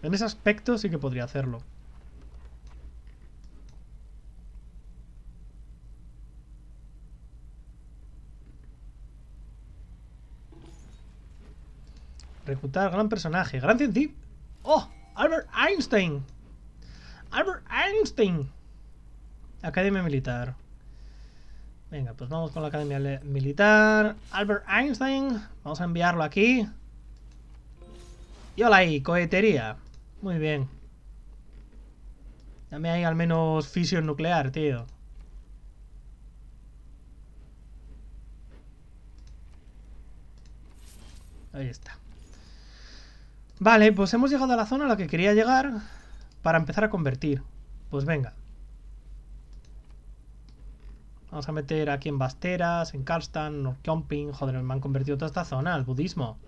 S1: En ese aspecto sí que podría hacerlo. Reclutar gran personaje. Gran científico. ¡Oh! Albert Einstein. Albert Einstein. Academia Militar. Venga, pues vamos con la Academia Militar. Albert Einstein. Vamos a enviarlo aquí. Y hola ahí, cohetería. Muy bien. Dame hay al menos fisión nuclear, tío. Ahí está. Vale, pues hemos llegado a la zona a la que quería llegar para empezar a convertir. Pues venga. Vamos a meter aquí en Basteras, en Karlstan, camping Joder, me han convertido toda esta zona al budismo.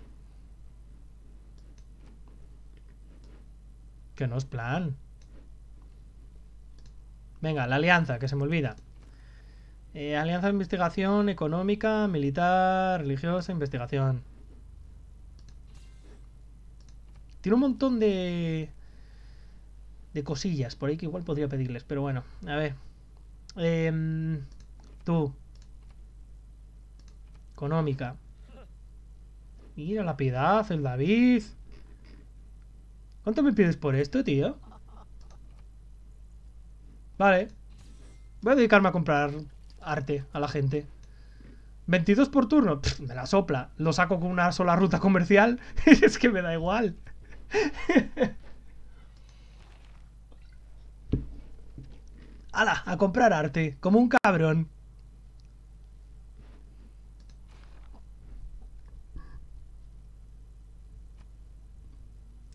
S1: Que no es plan. Venga, la alianza, que se me olvida. Eh, alianza de investigación económica, militar, religiosa, investigación. Tiene un montón de. de cosillas por ahí que igual podría pedirles, pero bueno, a ver. Eh, tú. Económica. Mira la piedad, el David. ¿Cuánto me pides por esto, tío? Vale. Voy a dedicarme a comprar arte a la gente. 22 por turno, me la sopla. Lo saco con una sola ruta comercial. es que me da igual. ala, A comprar arte, como un cabrón.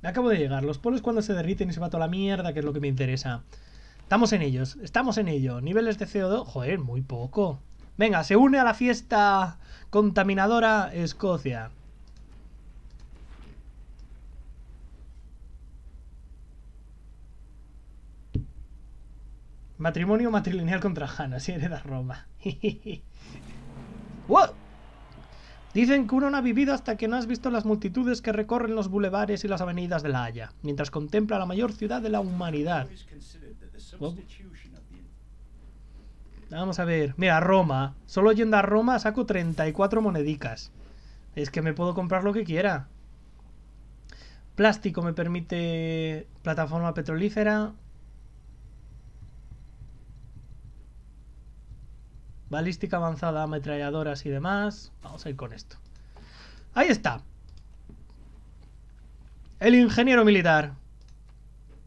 S1: Acabo de llegar. Los polos cuando se derriten y se va toda la mierda, que es lo que me interesa. Estamos en ellos, estamos en ello. Niveles de CO2, joder, muy poco. Venga, se une a la fiesta contaminadora Escocia. Matrimonio matrilineal contra Hanna, si hereda Roma. Dicen que uno no ha vivido hasta que no has visto las multitudes que recorren los bulevares y las avenidas de La Haya, mientras contempla la mayor ciudad de la humanidad. Vamos a ver. Mira, Roma. Solo yendo a Roma saco 34 monedicas. Es que me puedo comprar lo que quiera. Plástico me permite plataforma petrolífera. Balística avanzada, ametralladoras y demás. Vamos a ir con esto. Ahí está. El ingeniero militar.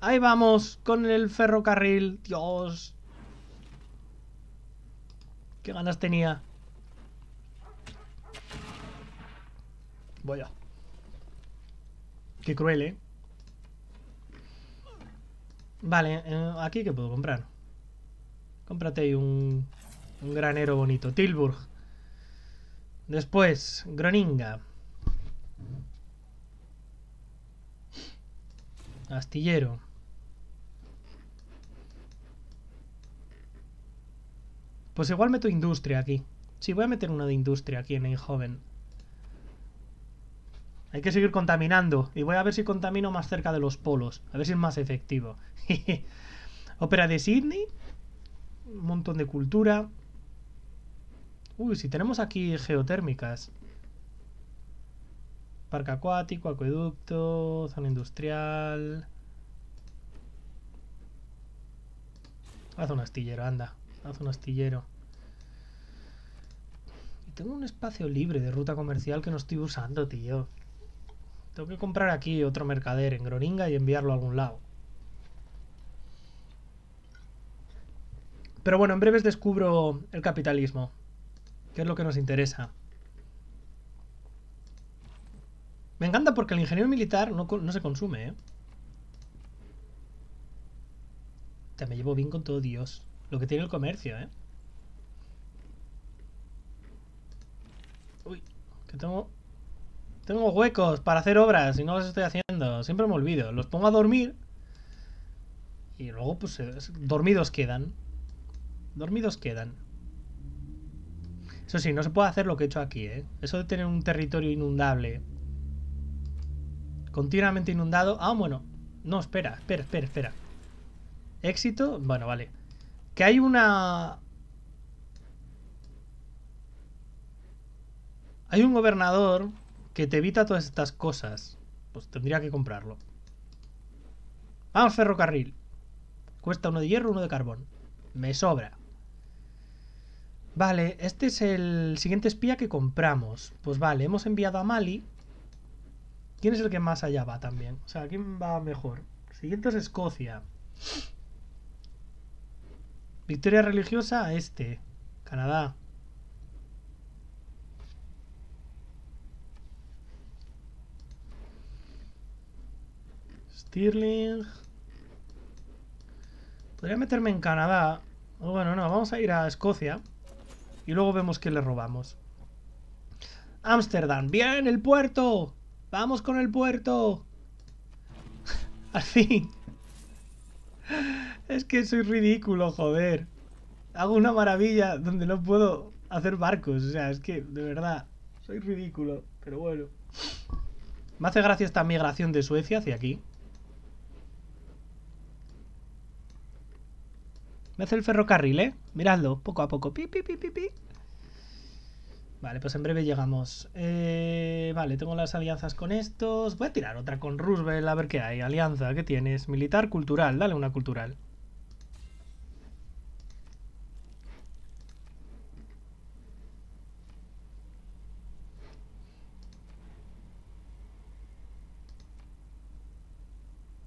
S1: Ahí vamos con el ferrocarril. Dios. Qué ganas tenía. Voy a. Qué cruel, ¿eh? Vale, eh, aquí que puedo comprar. Cómprate un un granero bonito. Tilburg. Después, Groninga. Astillero. Pues igual meto industria aquí. Sí, voy a meter una de industria aquí en joven. Hay que seguir contaminando. Y voy a ver si contamino más cerca de los polos. A ver si es más efectivo. Ópera de Sydney. Un montón de cultura. Uy, si tenemos aquí geotérmicas. Parque acuático, acueducto, zona industrial. Haz un astillero, anda. Haz un astillero. Y tengo un espacio libre de ruta comercial que no estoy usando, tío. Tengo que comprar aquí otro mercader en Groninga y enviarlo a algún lado. Pero bueno, en breves descubro el capitalismo. ¿Qué es lo que nos interesa. Me encanta porque el ingeniero militar no, se consume, ¿eh? Te me llevo bien con todo Dios. Lo que tiene el comercio, ¿eh? Uy, que tengo... Tengo huecos para hacer obras y no las estoy haciendo. Siempre me olvido. Los pongo a dormir. Y luego, pues, eh, dormidos quedan. Dormidos quedan. Eso sí, no se puede hacer lo que he hecho aquí, ¿eh? Eso de tener un territorio inundable. Continuamente inundado. Ah, bueno. No, espera, espera, espera, espera. Éxito. Bueno, vale. Que hay una... Hay un gobernador que te evita todas estas cosas. Pues tendría que comprarlo. Vamos, ferrocarril. Cuesta uno de hierro, uno de carbón. Me sobra. Vale, este es el siguiente espía que compramos. Pues vale, hemos enviado a Mali. ¿Quién es el que más allá va también? O sea, ¿quién va mejor? Siguiente es Escocia. Victoria religiosa este. Canadá. Stirling. Podría meterme en Canadá. Bueno, no, vamos a ir a Escocia. Y luego vemos que le robamos. Ámsterdam. Bien, el puerto. Vamos con el puerto. Al fin. Es que soy ridículo, joder. Hago una maravilla donde no puedo hacer barcos. O sea, es que, de verdad, soy ridículo. Pero bueno. Me hace gracia esta migración de Suecia hacia aquí. Me hace el ferrocarril, ¿eh? Miradlo, poco a poco. Pi, pi, pi, pi, pi. Vale, pues en breve llegamos. Eh, vale, tengo las alianzas con estos. Voy a tirar otra con Roosevelt, a ver qué hay. Alianza, ¿qué tienes? Militar, cultural. Dale una cultural.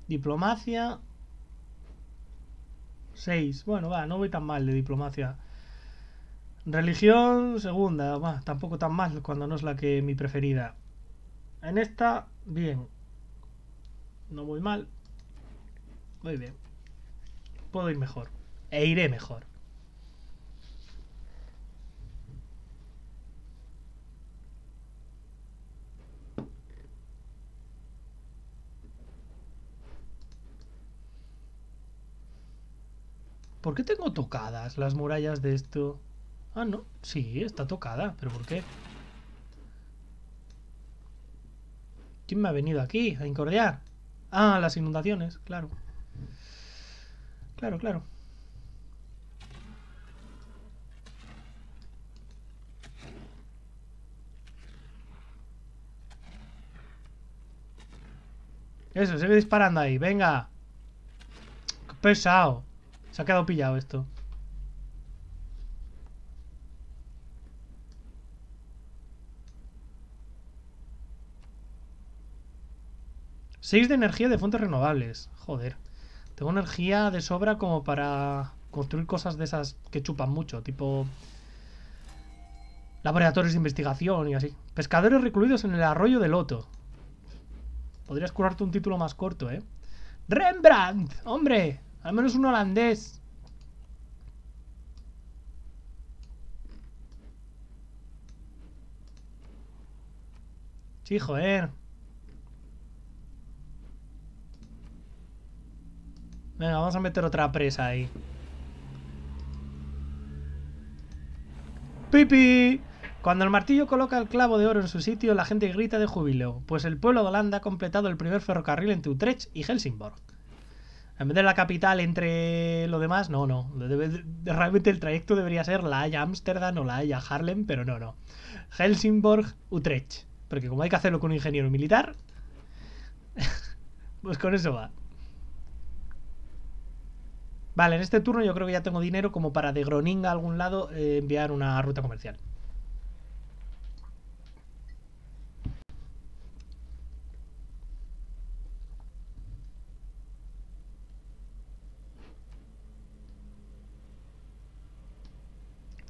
S1: Diplomacia, 6. Bueno, va, no voy tan mal de diplomacia. Religión, segunda, va, tampoco tan mal cuando no es la que mi preferida. En esta, bien. No voy mal. Muy bien. Puedo ir mejor. E iré mejor. ¿Por qué tengo tocadas las murallas de esto? Ah, no. Sí, está tocada. ¿Pero por qué? ¿Quién me ha venido aquí a incordiar? Ah, las inundaciones, claro. Claro, claro. Eso, sigue disparando ahí, venga. Qué pesado. Se ha quedado pillado esto. 6 de energía de fuentes renovables. Joder. Tengo energía de sobra como para construir cosas de esas que chupan mucho, tipo laboratorios de investigación y así. Pescadores recluidos en el arroyo del Loto. Podrías curarte un título más corto, ¿eh? Rembrandt, hombre, al menos un holandés. Sí, joder. Venga, vamos a meter otra presa ahí. ¡Pipi! Cuando el martillo coloca el clavo de oro en su sitio, la gente grita de júbilo, pues el pueblo de Holanda ha completado el primer ferrocarril entre Utrecht y Helsingborg. En vez de la capital entre lo demás, no, no. realmente el trayecto debería ser La Haya Ámsterdam o La Haya Harlem, pero no, no. Helsingborg, Utrecht. Porque como hay que hacerlo con un ingeniero militar, pues con eso va. Vale, en este turno yo creo que ya tengo dinero como para de Groninga a algún lado eh, enviar una ruta comercial.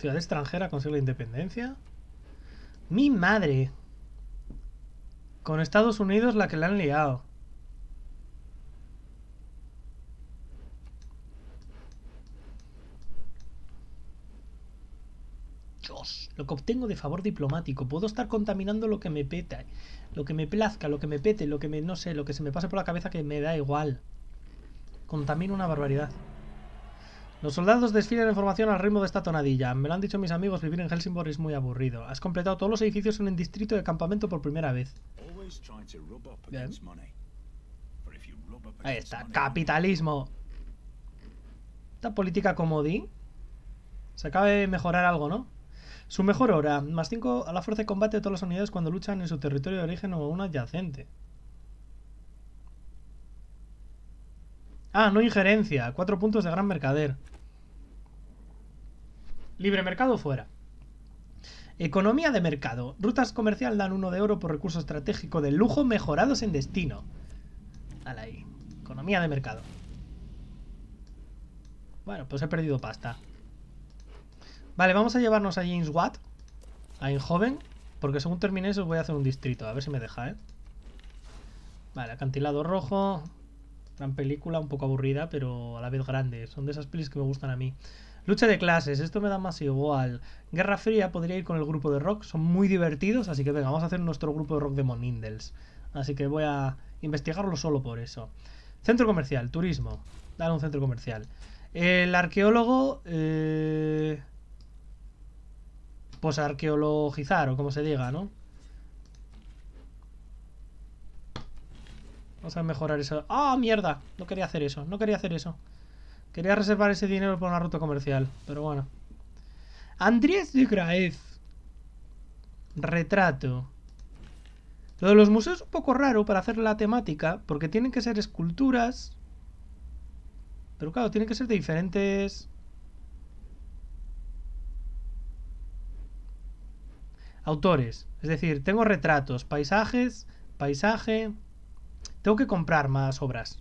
S1: Ciudad extranjera consigue la independencia. ¡Mi madre! Con Estados Unidos la que la han liado. Dios, lo que obtengo de favor diplomático. Puedo estar contaminando lo que me peta, lo que me plazca, lo que me pete, lo que me, no sé, lo que se me pase por la cabeza que me da igual. Contamino una barbaridad. Los soldados desfilan en formación al ritmo de esta tonadilla. Me lo han dicho mis amigos, vivir en Helsingborg es muy aburrido. Has completado todos los edificios en el distrito de campamento por primera vez. Ahí está, capitalismo. Esta política comodín. Se acaba de mejorar algo, ¿no? Su mejor hora, más 5 a la fuerza de combate de todas las unidades cuando luchan en su territorio de origen o un adyacente. Ah, no injerencia. Cuatro puntos de gran mercader. Libre mercado fuera. Economía de mercado. Rutas comercial dan uno de oro por recurso estratégico de lujo mejorados en destino. Dale ahí. Economía de mercado. Bueno, pues he perdido pasta. Vale, vamos a llevarnos a James Watt. A joven, Porque según termine eso voy a hacer un distrito. A ver si me deja, ¿eh? Vale, acantilado rojo. Tan película, un poco aburrida, pero a la vez grande. Son de esas pelis que me gustan a mí. Lucha de clases, esto me da más igual. Guerra Fría podría ir con el grupo de rock, son muy divertidos, así que venga, vamos a hacer nuestro grupo de rock de Monindels. Así que voy a investigarlo solo por eso. Centro comercial, turismo. Dar un centro comercial. El arqueólogo... Eh, pues arqueologizar, o como se diga, ¿no? Vamos a mejorar eso. ¡Ah, mierda! No quería hacer eso, no quería hacer eso. Quería reservar ese dinero Por una ruta comercial, pero bueno. Andrés de Graez... Retrato. Lo los museos es un poco raro para hacer la temática, porque tienen que ser esculturas. Pero claro, tienen que ser de diferentes... Autores. Es decir, tengo retratos, paisajes, paisaje, tengo que comprar más obras.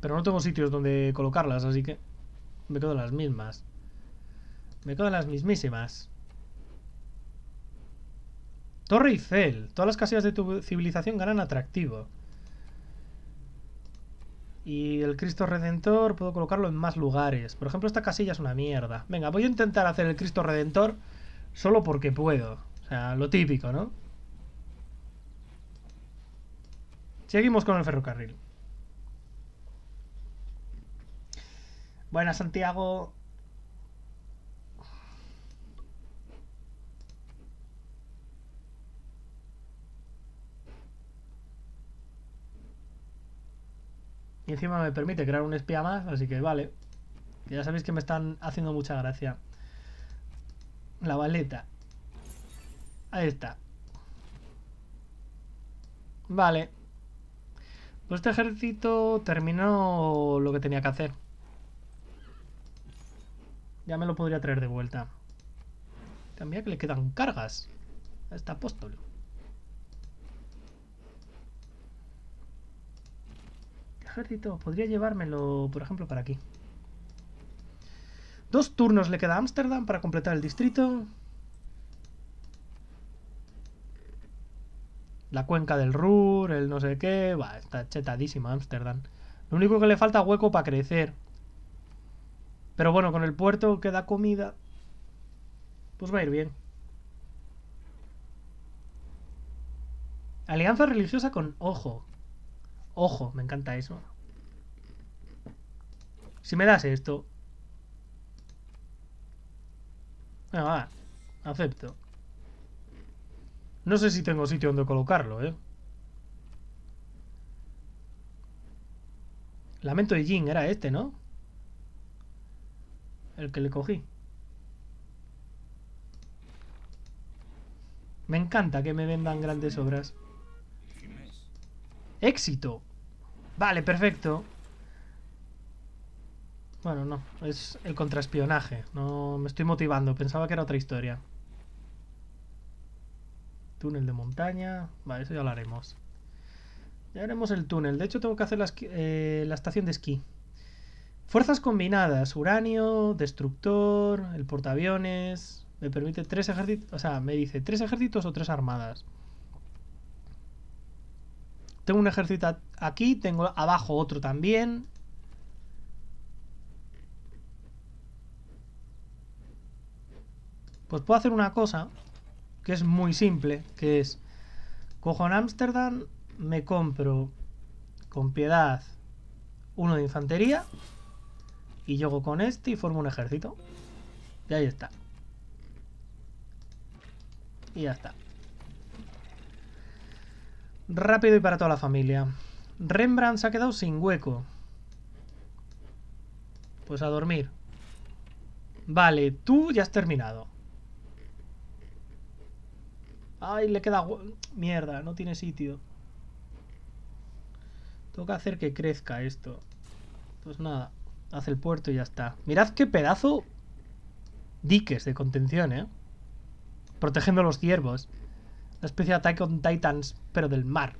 S1: Pero no tengo sitios donde colocarlas, así que me quedo las mismas. Me quedo en las mismísimas. Torre Eiffel. Todas las casillas de tu civilización ganan atractivo. Y el Cristo Redentor puedo colocarlo en más lugares. Por ejemplo, esta casilla es una mierda. Venga, voy a intentar hacer el Cristo Redentor solo porque puedo. O sea, lo típico, ¿no? Seguimos con el ferrocarril. Buenas, Santiago. Y encima me permite crear un espía más, así que vale. Ya sabéis que me están haciendo mucha gracia. La baleta. Ahí está. Vale. Pues este ejército terminó lo que tenía que hacer. Ya me lo podría traer de vuelta. También que le quedan cargas a este apóstol. Este ejército, podría llevármelo, por ejemplo, para aquí. Dos turnos le queda a Ámsterdam para completar el distrito. La cuenca del Ruhr, el no sé qué. Va, está chetadísima Ámsterdam. Lo único que le falta hueco para crecer. Pero bueno, con el puerto que da comida, pues va a ir bien. Alianza religiosa con ojo. Ojo, me encanta eso. Si me das esto... Ah, Acepto. No sé si tengo sitio donde colocarlo, ¿eh? Lamento de Jin era este, ¿no? El que le cogí. Me encanta que me vendan grandes obras. ¡Éxito! Vale, perfecto. Bueno, no. Es el contraespionaje. No me estoy motivando. Pensaba que era otra historia. Túnel de montaña. Vale, eso ya lo haremos. Ya haremos el túnel. De hecho, tengo que hacer la, eh, estación de esquí. Fuerzas combinadas. Uranio, destructor, el portaaviones. Me permite tres ejércitos. O sea, me dice tres ejércitos o tres armadas. Tengo un ejército aquí, tengo abajo otro también. Pues puedo hacer una cosa que es muy simple, que es, cojo en Ámsterdam, me compro con piedad uno de infantería y llego con este y formo un ejército. Y ahí está. Y ya está. Rápido y para toda la familia. Rembrandt se ha quedado sin hueco. Pues a dormir. Vale, tú ya has terminado. Ay, le queda... Mierda, no tiene sitio. Tengo que hacer que crezca esto. Pues nada, hace el puerto y ya está. Mirad qué pedazo diques de contención, ¿eh? Protegiendo a los ciervos. Una especie de ataque on Titans, pero del mar.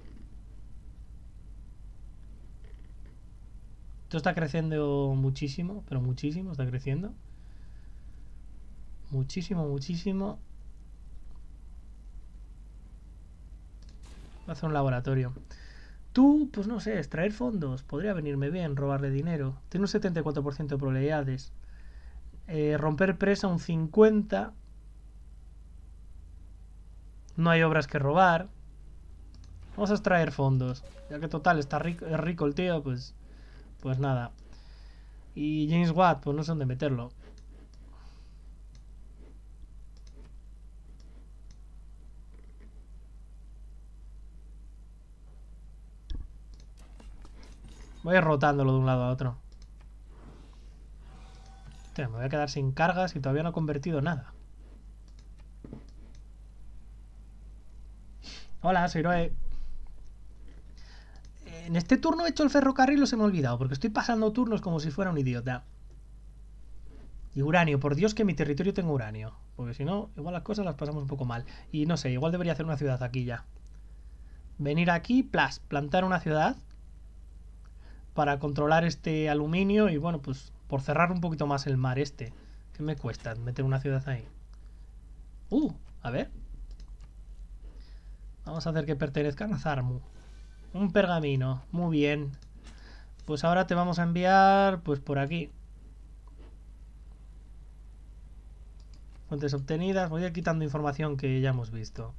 S1: Esto está creciendo muchísimo, pero muchísimo, está creciendo. Muchísimo, muchísimo. va a hacer un laboratorio. Tú, pues no sé, extraer fondos, podría venirme bien, robarle dinero. Tiene un 74% de probabilidades. Eh, romper presa un 50%. No hay obras que robar. Vamos a extraer fondos. Ya que total, está rico, es rico el tío, pues... Pues nada. Y James Watt, pues no sé dónde meterlo. Voy rotándolo de un lado a otro. me voy a quedar sin cargas y todavía no he convertido nada. Hola, soy En este turno he hecho el ferrocarril y se me ha olvidado, porque estoy pasando turnos como si fuera un idiota. Y uranio, por Dios que en mi territorio tenga uranio. Porque si no, igual las cosas las pasamos un poco mal. Y no sé, igual debería hacer una ciudad aquí ya. Venir aquí, plas, plantar una ciudad para controlar este aluminio y bueno, pues por cerrar un poquito más el mar este. ¿Qué me cuesta meter una ciudad ahí? Uh, a ver. Vamos a hacer que pertenezcan a Zarmu. Un pergamino, muy bien. Pues ahora te vamos a enviar, pues por aquí. Fuentes obtenidas, voy a ir quitando información que ya hemos visto.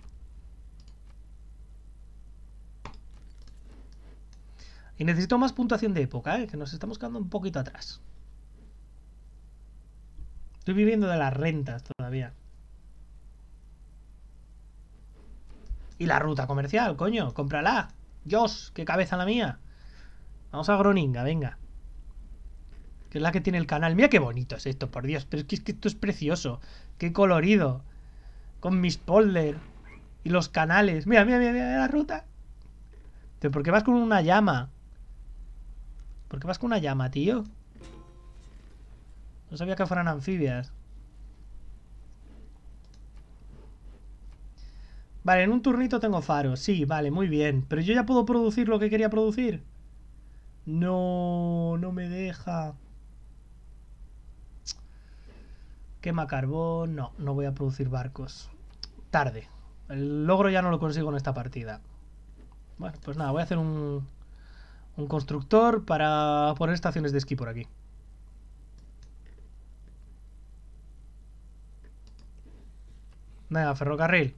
S1: Y necesito más puntuación de época, ¿eh? que nos estamos quedando un poquito atrás. Estoy viviendo de las rentas todavía. Y la ruta comercial, coño, cómprala. Dios, qué cabeza la mía. Vamos a Groninga, venga. Que es la que tiene el canal. Mira qué bonito es esto, por Dios. Pero es que, esto es precioso. Qué colorido. Con mis polder. Y los canales. Mira, mira, mira, mira la ruta. ¿Por qué vas con una llama? ¿Por qué vas con una llama, tío? No sabía que fueran anfibias. Vale, en un turnito tengo faro. Sí, vale, muy bien. Pero yo ya puedo producir lo que quería producir. No, no me deja. Quema carbón. No, no voy a producir barcos. Tarde. El logro ya no lo consigo en esta partida. Bueno, pues nada, voy a hacer un, un constructor para poner estaciones de esquí por aquí. Nada ferrocarril.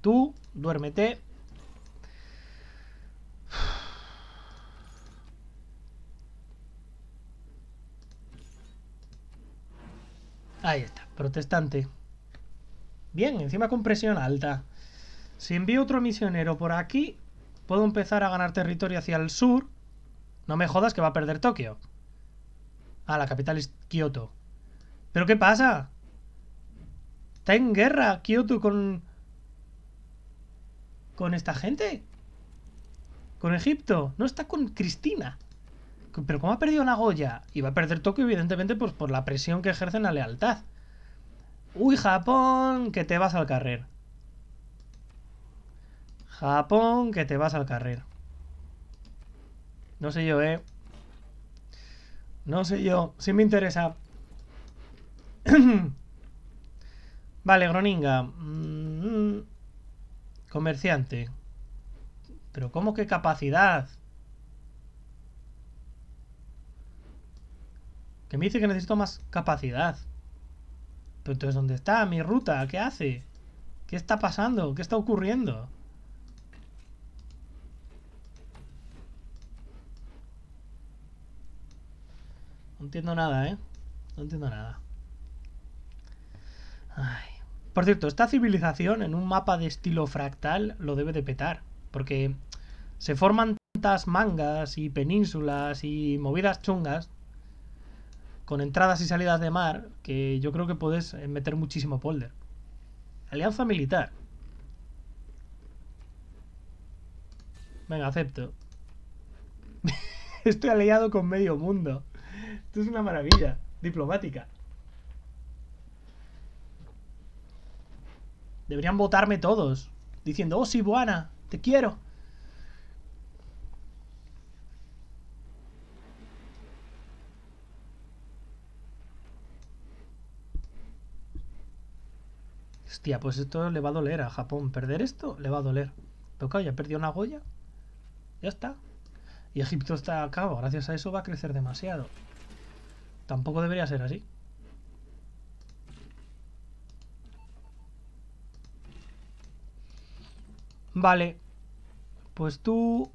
S1: Tú, duérmete. Ahí está, protestante. Bien, encima con presión alta. Si envío otro misionero por aquí, puedo empezar a ganar territorio hacia el sur. No me jodas que va a perder Tokio. Ah, la capital es Kioto. ¿Pero qué pasa? Está en guerra Kioto con... ¿Con esta gente? ¿Con Egipto? No, está con Cristina. Pero ¿cómo ha perdido Nagoya? Y va a perder Tokio, evidentemente, pues por la presión que en la lealtad. Uy, Japón, que te vas al carrer. Japón, que te vas al carrer. No sé yo, ¿eh? No sé yo. Sí me interesa. vale, Groninga. Mm, comerciante. Pero ¿cómo que capacidad? Que me dice que necesito más capacidad. Pero entonces, ¿dónde está mi ruta? ¿Qué hace? ¿Qué está pasando? ¿Qué está ocurriendo? No entiendo nada, ¿eh? No entiendo nada. Ay. Por cierto, esta civilización en un mapa de estilo fractal lo debe de petar. Porque se forman tantas mangas y penínsulas y movidas chungas con entradas y salidas de mar que yo creo que puedes eh, meter muchísimo polder. Alianza militar. Venga, acepto. Estoy aliado con medio mundo. Esto es una maravilla diplomática. Deberían votarme todos. Diciendo, oh si te quiero. Hostia, pues esto le va a doler a Japón. Perder esto le va a doler. Pero ya perdió una Goya. Ya está. Y Egipto está a cabo. Gracias a eso va a crecer demasiado. Tampoco debería ser así. Vale. Pues tú...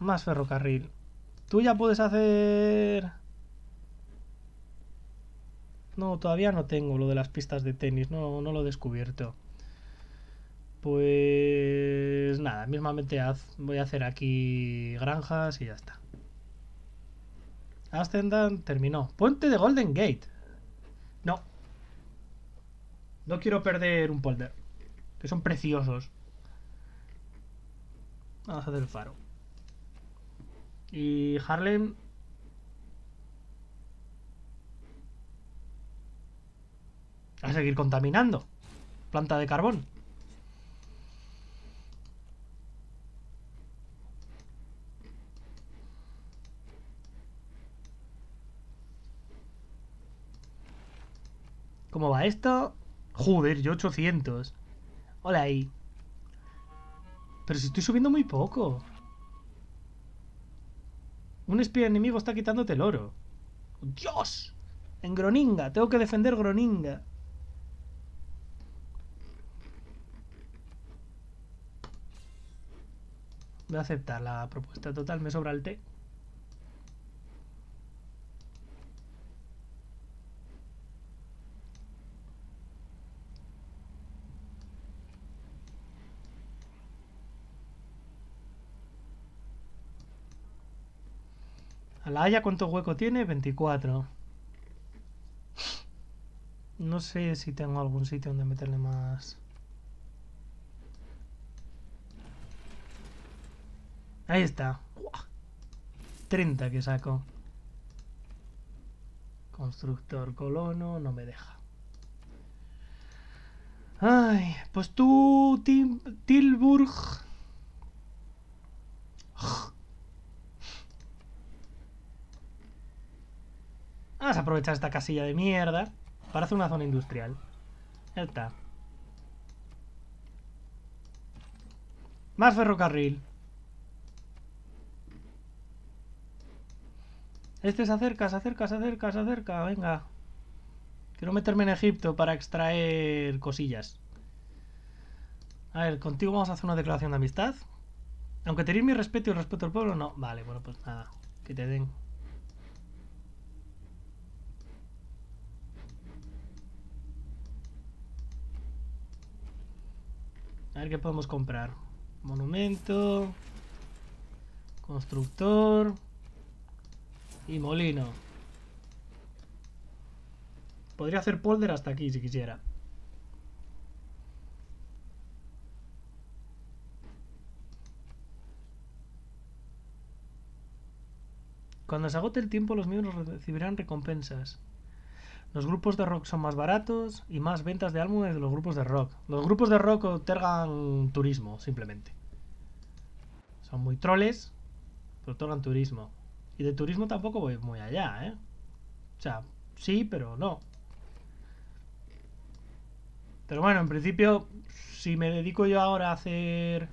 S1: Más ferrocarril. Tú ya puedes hacer... No, todavía no tengo lo de las pistas de tenis. No, no lo he descubierto. Pues... Nada, mismamente haz, voy a hacer aquí granjas y ya está. Ascendant terminó. Puente de Golden Gate. No. No quiero perder un polder. Que son preciosos. Vamos a hacer el faro. Y Harlem... A seguir contaminando. Planta de carbón. ¿Cómo va esto? Joder, yo 800. Hola ahí. Pero si estoy subiendo muy poco. Un espía enemigo está quitándote el oro. ¡Dios! En Groninga. Tengo que defender Groninga. Voy a aceptar la propuesta total. Me sobra el té. la Haya cuánto hueco tiene? 24. No sé si tengo algún sitio donde meterle más... Ahí está. 30 que saco. Constructor colono, no me deja. Ay, pues tú, Tilburg. Vamos a aprovechar esta casilla de mierda para hacer una zona industrial. Ya está. Más ferrocarril. Este se acerca, se acerca, se acerca, se acerca. Venga. Quiero meterme en Egipto para extraer cosillas. A ver, contigo vamos a hacer una declaración de amistad. Aunque tenéis mi respeto y el respeto al pueblo, no. Vale, bueno, pues nada. Que te den. A ver qué podemos comprar. Monumento. Constructor. Y molino. Podría hacer polder hasta aquí si quisiera. Cuando se agote el tiempo, los miembros recibirán recompensas. Los grupos de rock son más baratos y más ventas de álbumes de los grupos de rock. Los grupos de rock otorgan turismo, simplemente. Son muy troles, pero otorgan turismo. Y de turismo tampoco voy muy allá, ¿eh? O sea, sí, pero no. Pero bueno, en principio, si me dedico yo ahora a hacer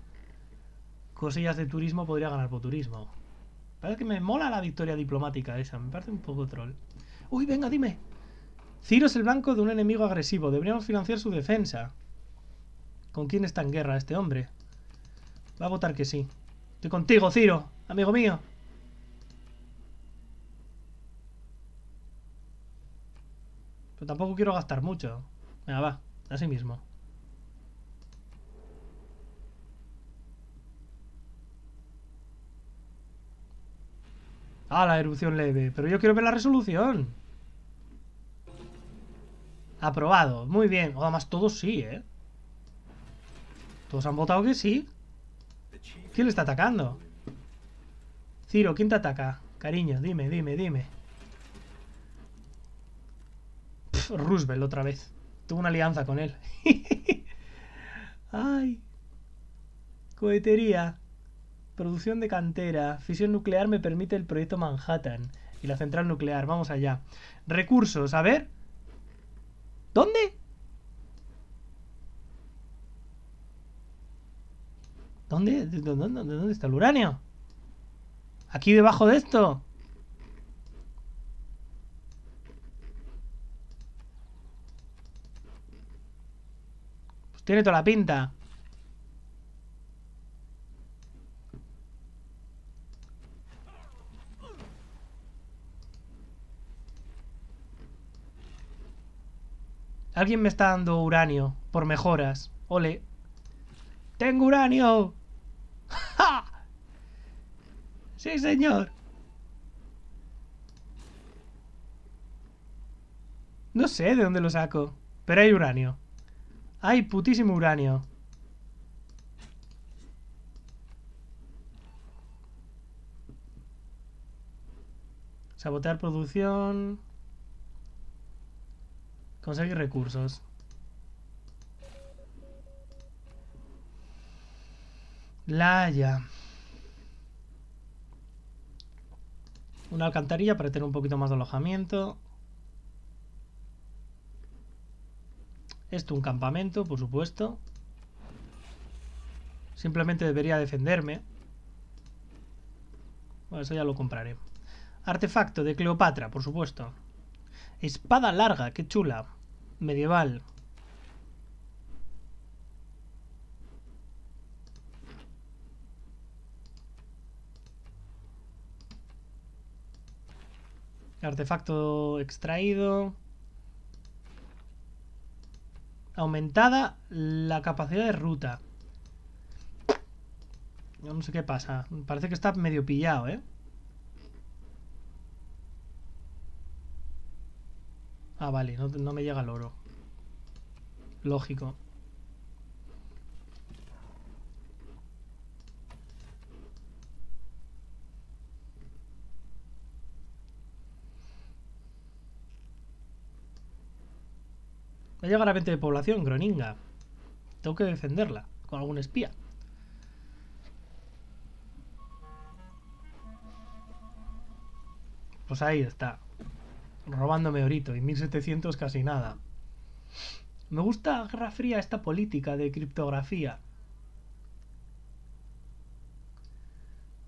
S1: cosillas de turismo, podría ganar por turismo. Parece que me mola la victoria diplomática esa, me parece un poco troll. Uy, venga, dime. Ciro es el blanco de un enemigo agresivo. Deberíamos financiar su defensa. ¿Con quién está en guerra este hombre? Va a votar que sí. Estoy contigo, Ciro, amigo mío. Pero tampoco quiero gastar mucho. Venga, va. Así mismo. Ah, la erupción leve. Pero yo quiero ver la resolución. Aprobado. Muy bien. Además, todos sí, ¿eh? Todos han votado que sí. ¿Quién le está atacando? Ciro, ¿quién te ataca? Cariño, dime, dime, dime. Roosevelt otra vez. Tuvo una alianza con él. Ay. Cohetería. Producción de cantera. Fisión nuclear me permite el proyecto Manhattan. Y la central nuclear. Vamos allá. Recursos. A ver. ¿Dónde? ¿Dónde, dónde, está el uranio? Aquí debajo de esto. Pues tiene toda la pinta. Alguien me está dando uranio por mejoras. Ole. ¡Tengo uranio! ¡Ja! ¡Sí, señor! No sé de dónde lo saco. Pero hay uranio. Hay putísimo uranio. Sabotear producción... Conseguir recursos. La Haya. Una alcantarilla para tener un poquito más de alojamiento. Esto un campamento, por supuesto. Simplemente debería defenderme. Bueno, eso ya lo compraré. Artefacto de Cleopatra, por supuesto. Espada larga, qué chula medieval. Artefacto extraído. Aumentada la capacidad de ruta. No sé qué pasa. Parece que está medio pillado, ¿eh? Ah, vale, no, me llega el oro. Lógico. Va a llegar a de población, Groninga. Tengo que defenderla con algún espía. Pues ahí está robándome orito y 1700 casi nada. Me gusta guerra fría esta política de criptografía.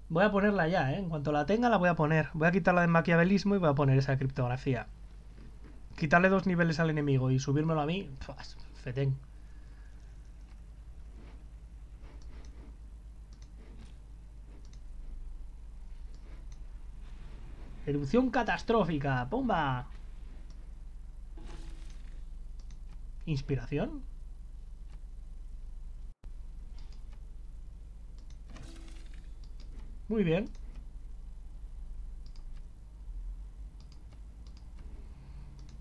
S1: Voy a ponerla ya, ¿eh? En cuanto la tenga la voy a poner. Voy a quitarla de maquiavelismo y voy a poner esa criptografía. Quitarle dos niveles al enemigo y subírmelo a mí, fetén. Erupción catastrófica. pumba ¿Inspiración? Muy bien.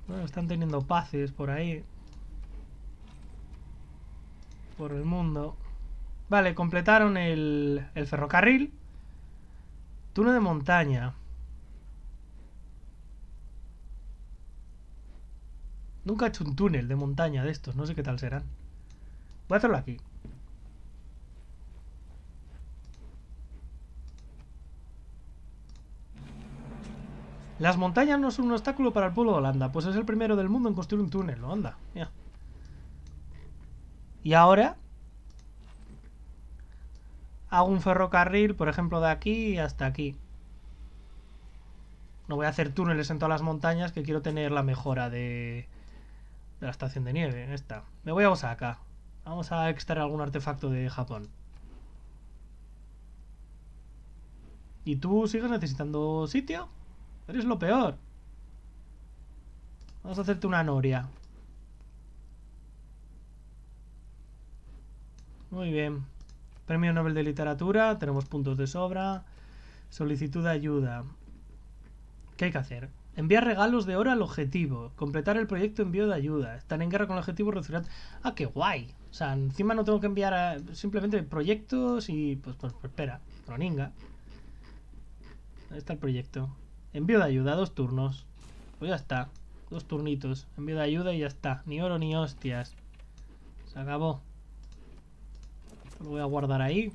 S1: Bueno, están teniendo paces por ahí. Por el mundo. Vale, completaron el, el ferrocarril. Túnel de montaña. Nunca he hecho un túnel de montaña de estos. No sé qué tal serán. Voy a hacerlo aquí. Las montañas no son un obstáculo para el pueblo de Holanda, pues es el primero del mundo en construir un túnel, ¿no? Anda, Y ahora... Hago un ferrocarril, por ejemplo, de aquí hasta aquí. No voy a hacer túneles en todas las montañas, que quiero tener la mejora de de la estación de nieve, esta. Me voy a Osaka. Vamos a extraer algún artefacto de Japón. ¿Y tú sigues necesitando sitio? Eres lo peor. Vamos a hacerte una noria. Muy bien. Premio Nobel de Literatura. Tenemos puntos de sobra. Solicitud de ayuda. ¿Qué hay que hacer? Enviar regalos de oro al objetivo. Completar el proyecto envío de ayuda. Están en guerra con el objetivo reducirá. Ah, qué guay. O sea, encima no tengo que enviar simplemente proyectos y. Pues, pues, pues espera. Croninga. Ahí está el proyecto. Envío de ayuda, dos turnos. Pues ya está. Dos turnitos. Envío de ayuda y ya está. Ni oro ni hostias. Se acabó. lo voy a guardar ahí.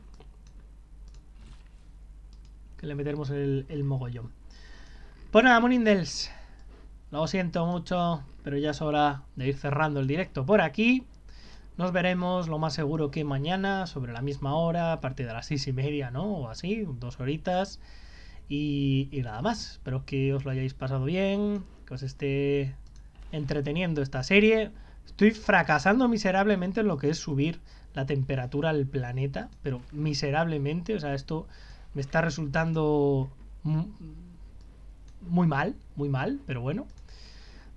S1: Que le metemos el mogollón. Pues nada, lo siento mucho, pero ya es hora de ir cerrando el directo por aquí. Nos veremos lo más seguro que mañana, sobre la misma hora, a partir de las seis y media, ¿no? O así, dos horitas. Y, y nada más. Espero que os lo hayáis pasado bien, que os esté entreteniendo esta serie. Estoy fracasando miserablemente en lo que es subir la temperatura al planeta, pero miserablemente, o sea, esto me está resultando muy mal, muy mal, pero bueno.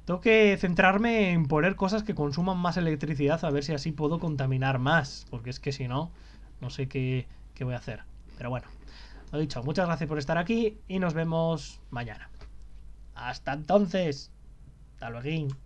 S1: Tengo que centrarme en poner cosas que consuman más electricidad a ver si así puedo contaminar más, porque es que si no, no sé qué, voy a hacer. Pero bueno, lo dicho, muchas gracias por estar aquí y nos vemos mañana. Hasta entonces. Hasta luego.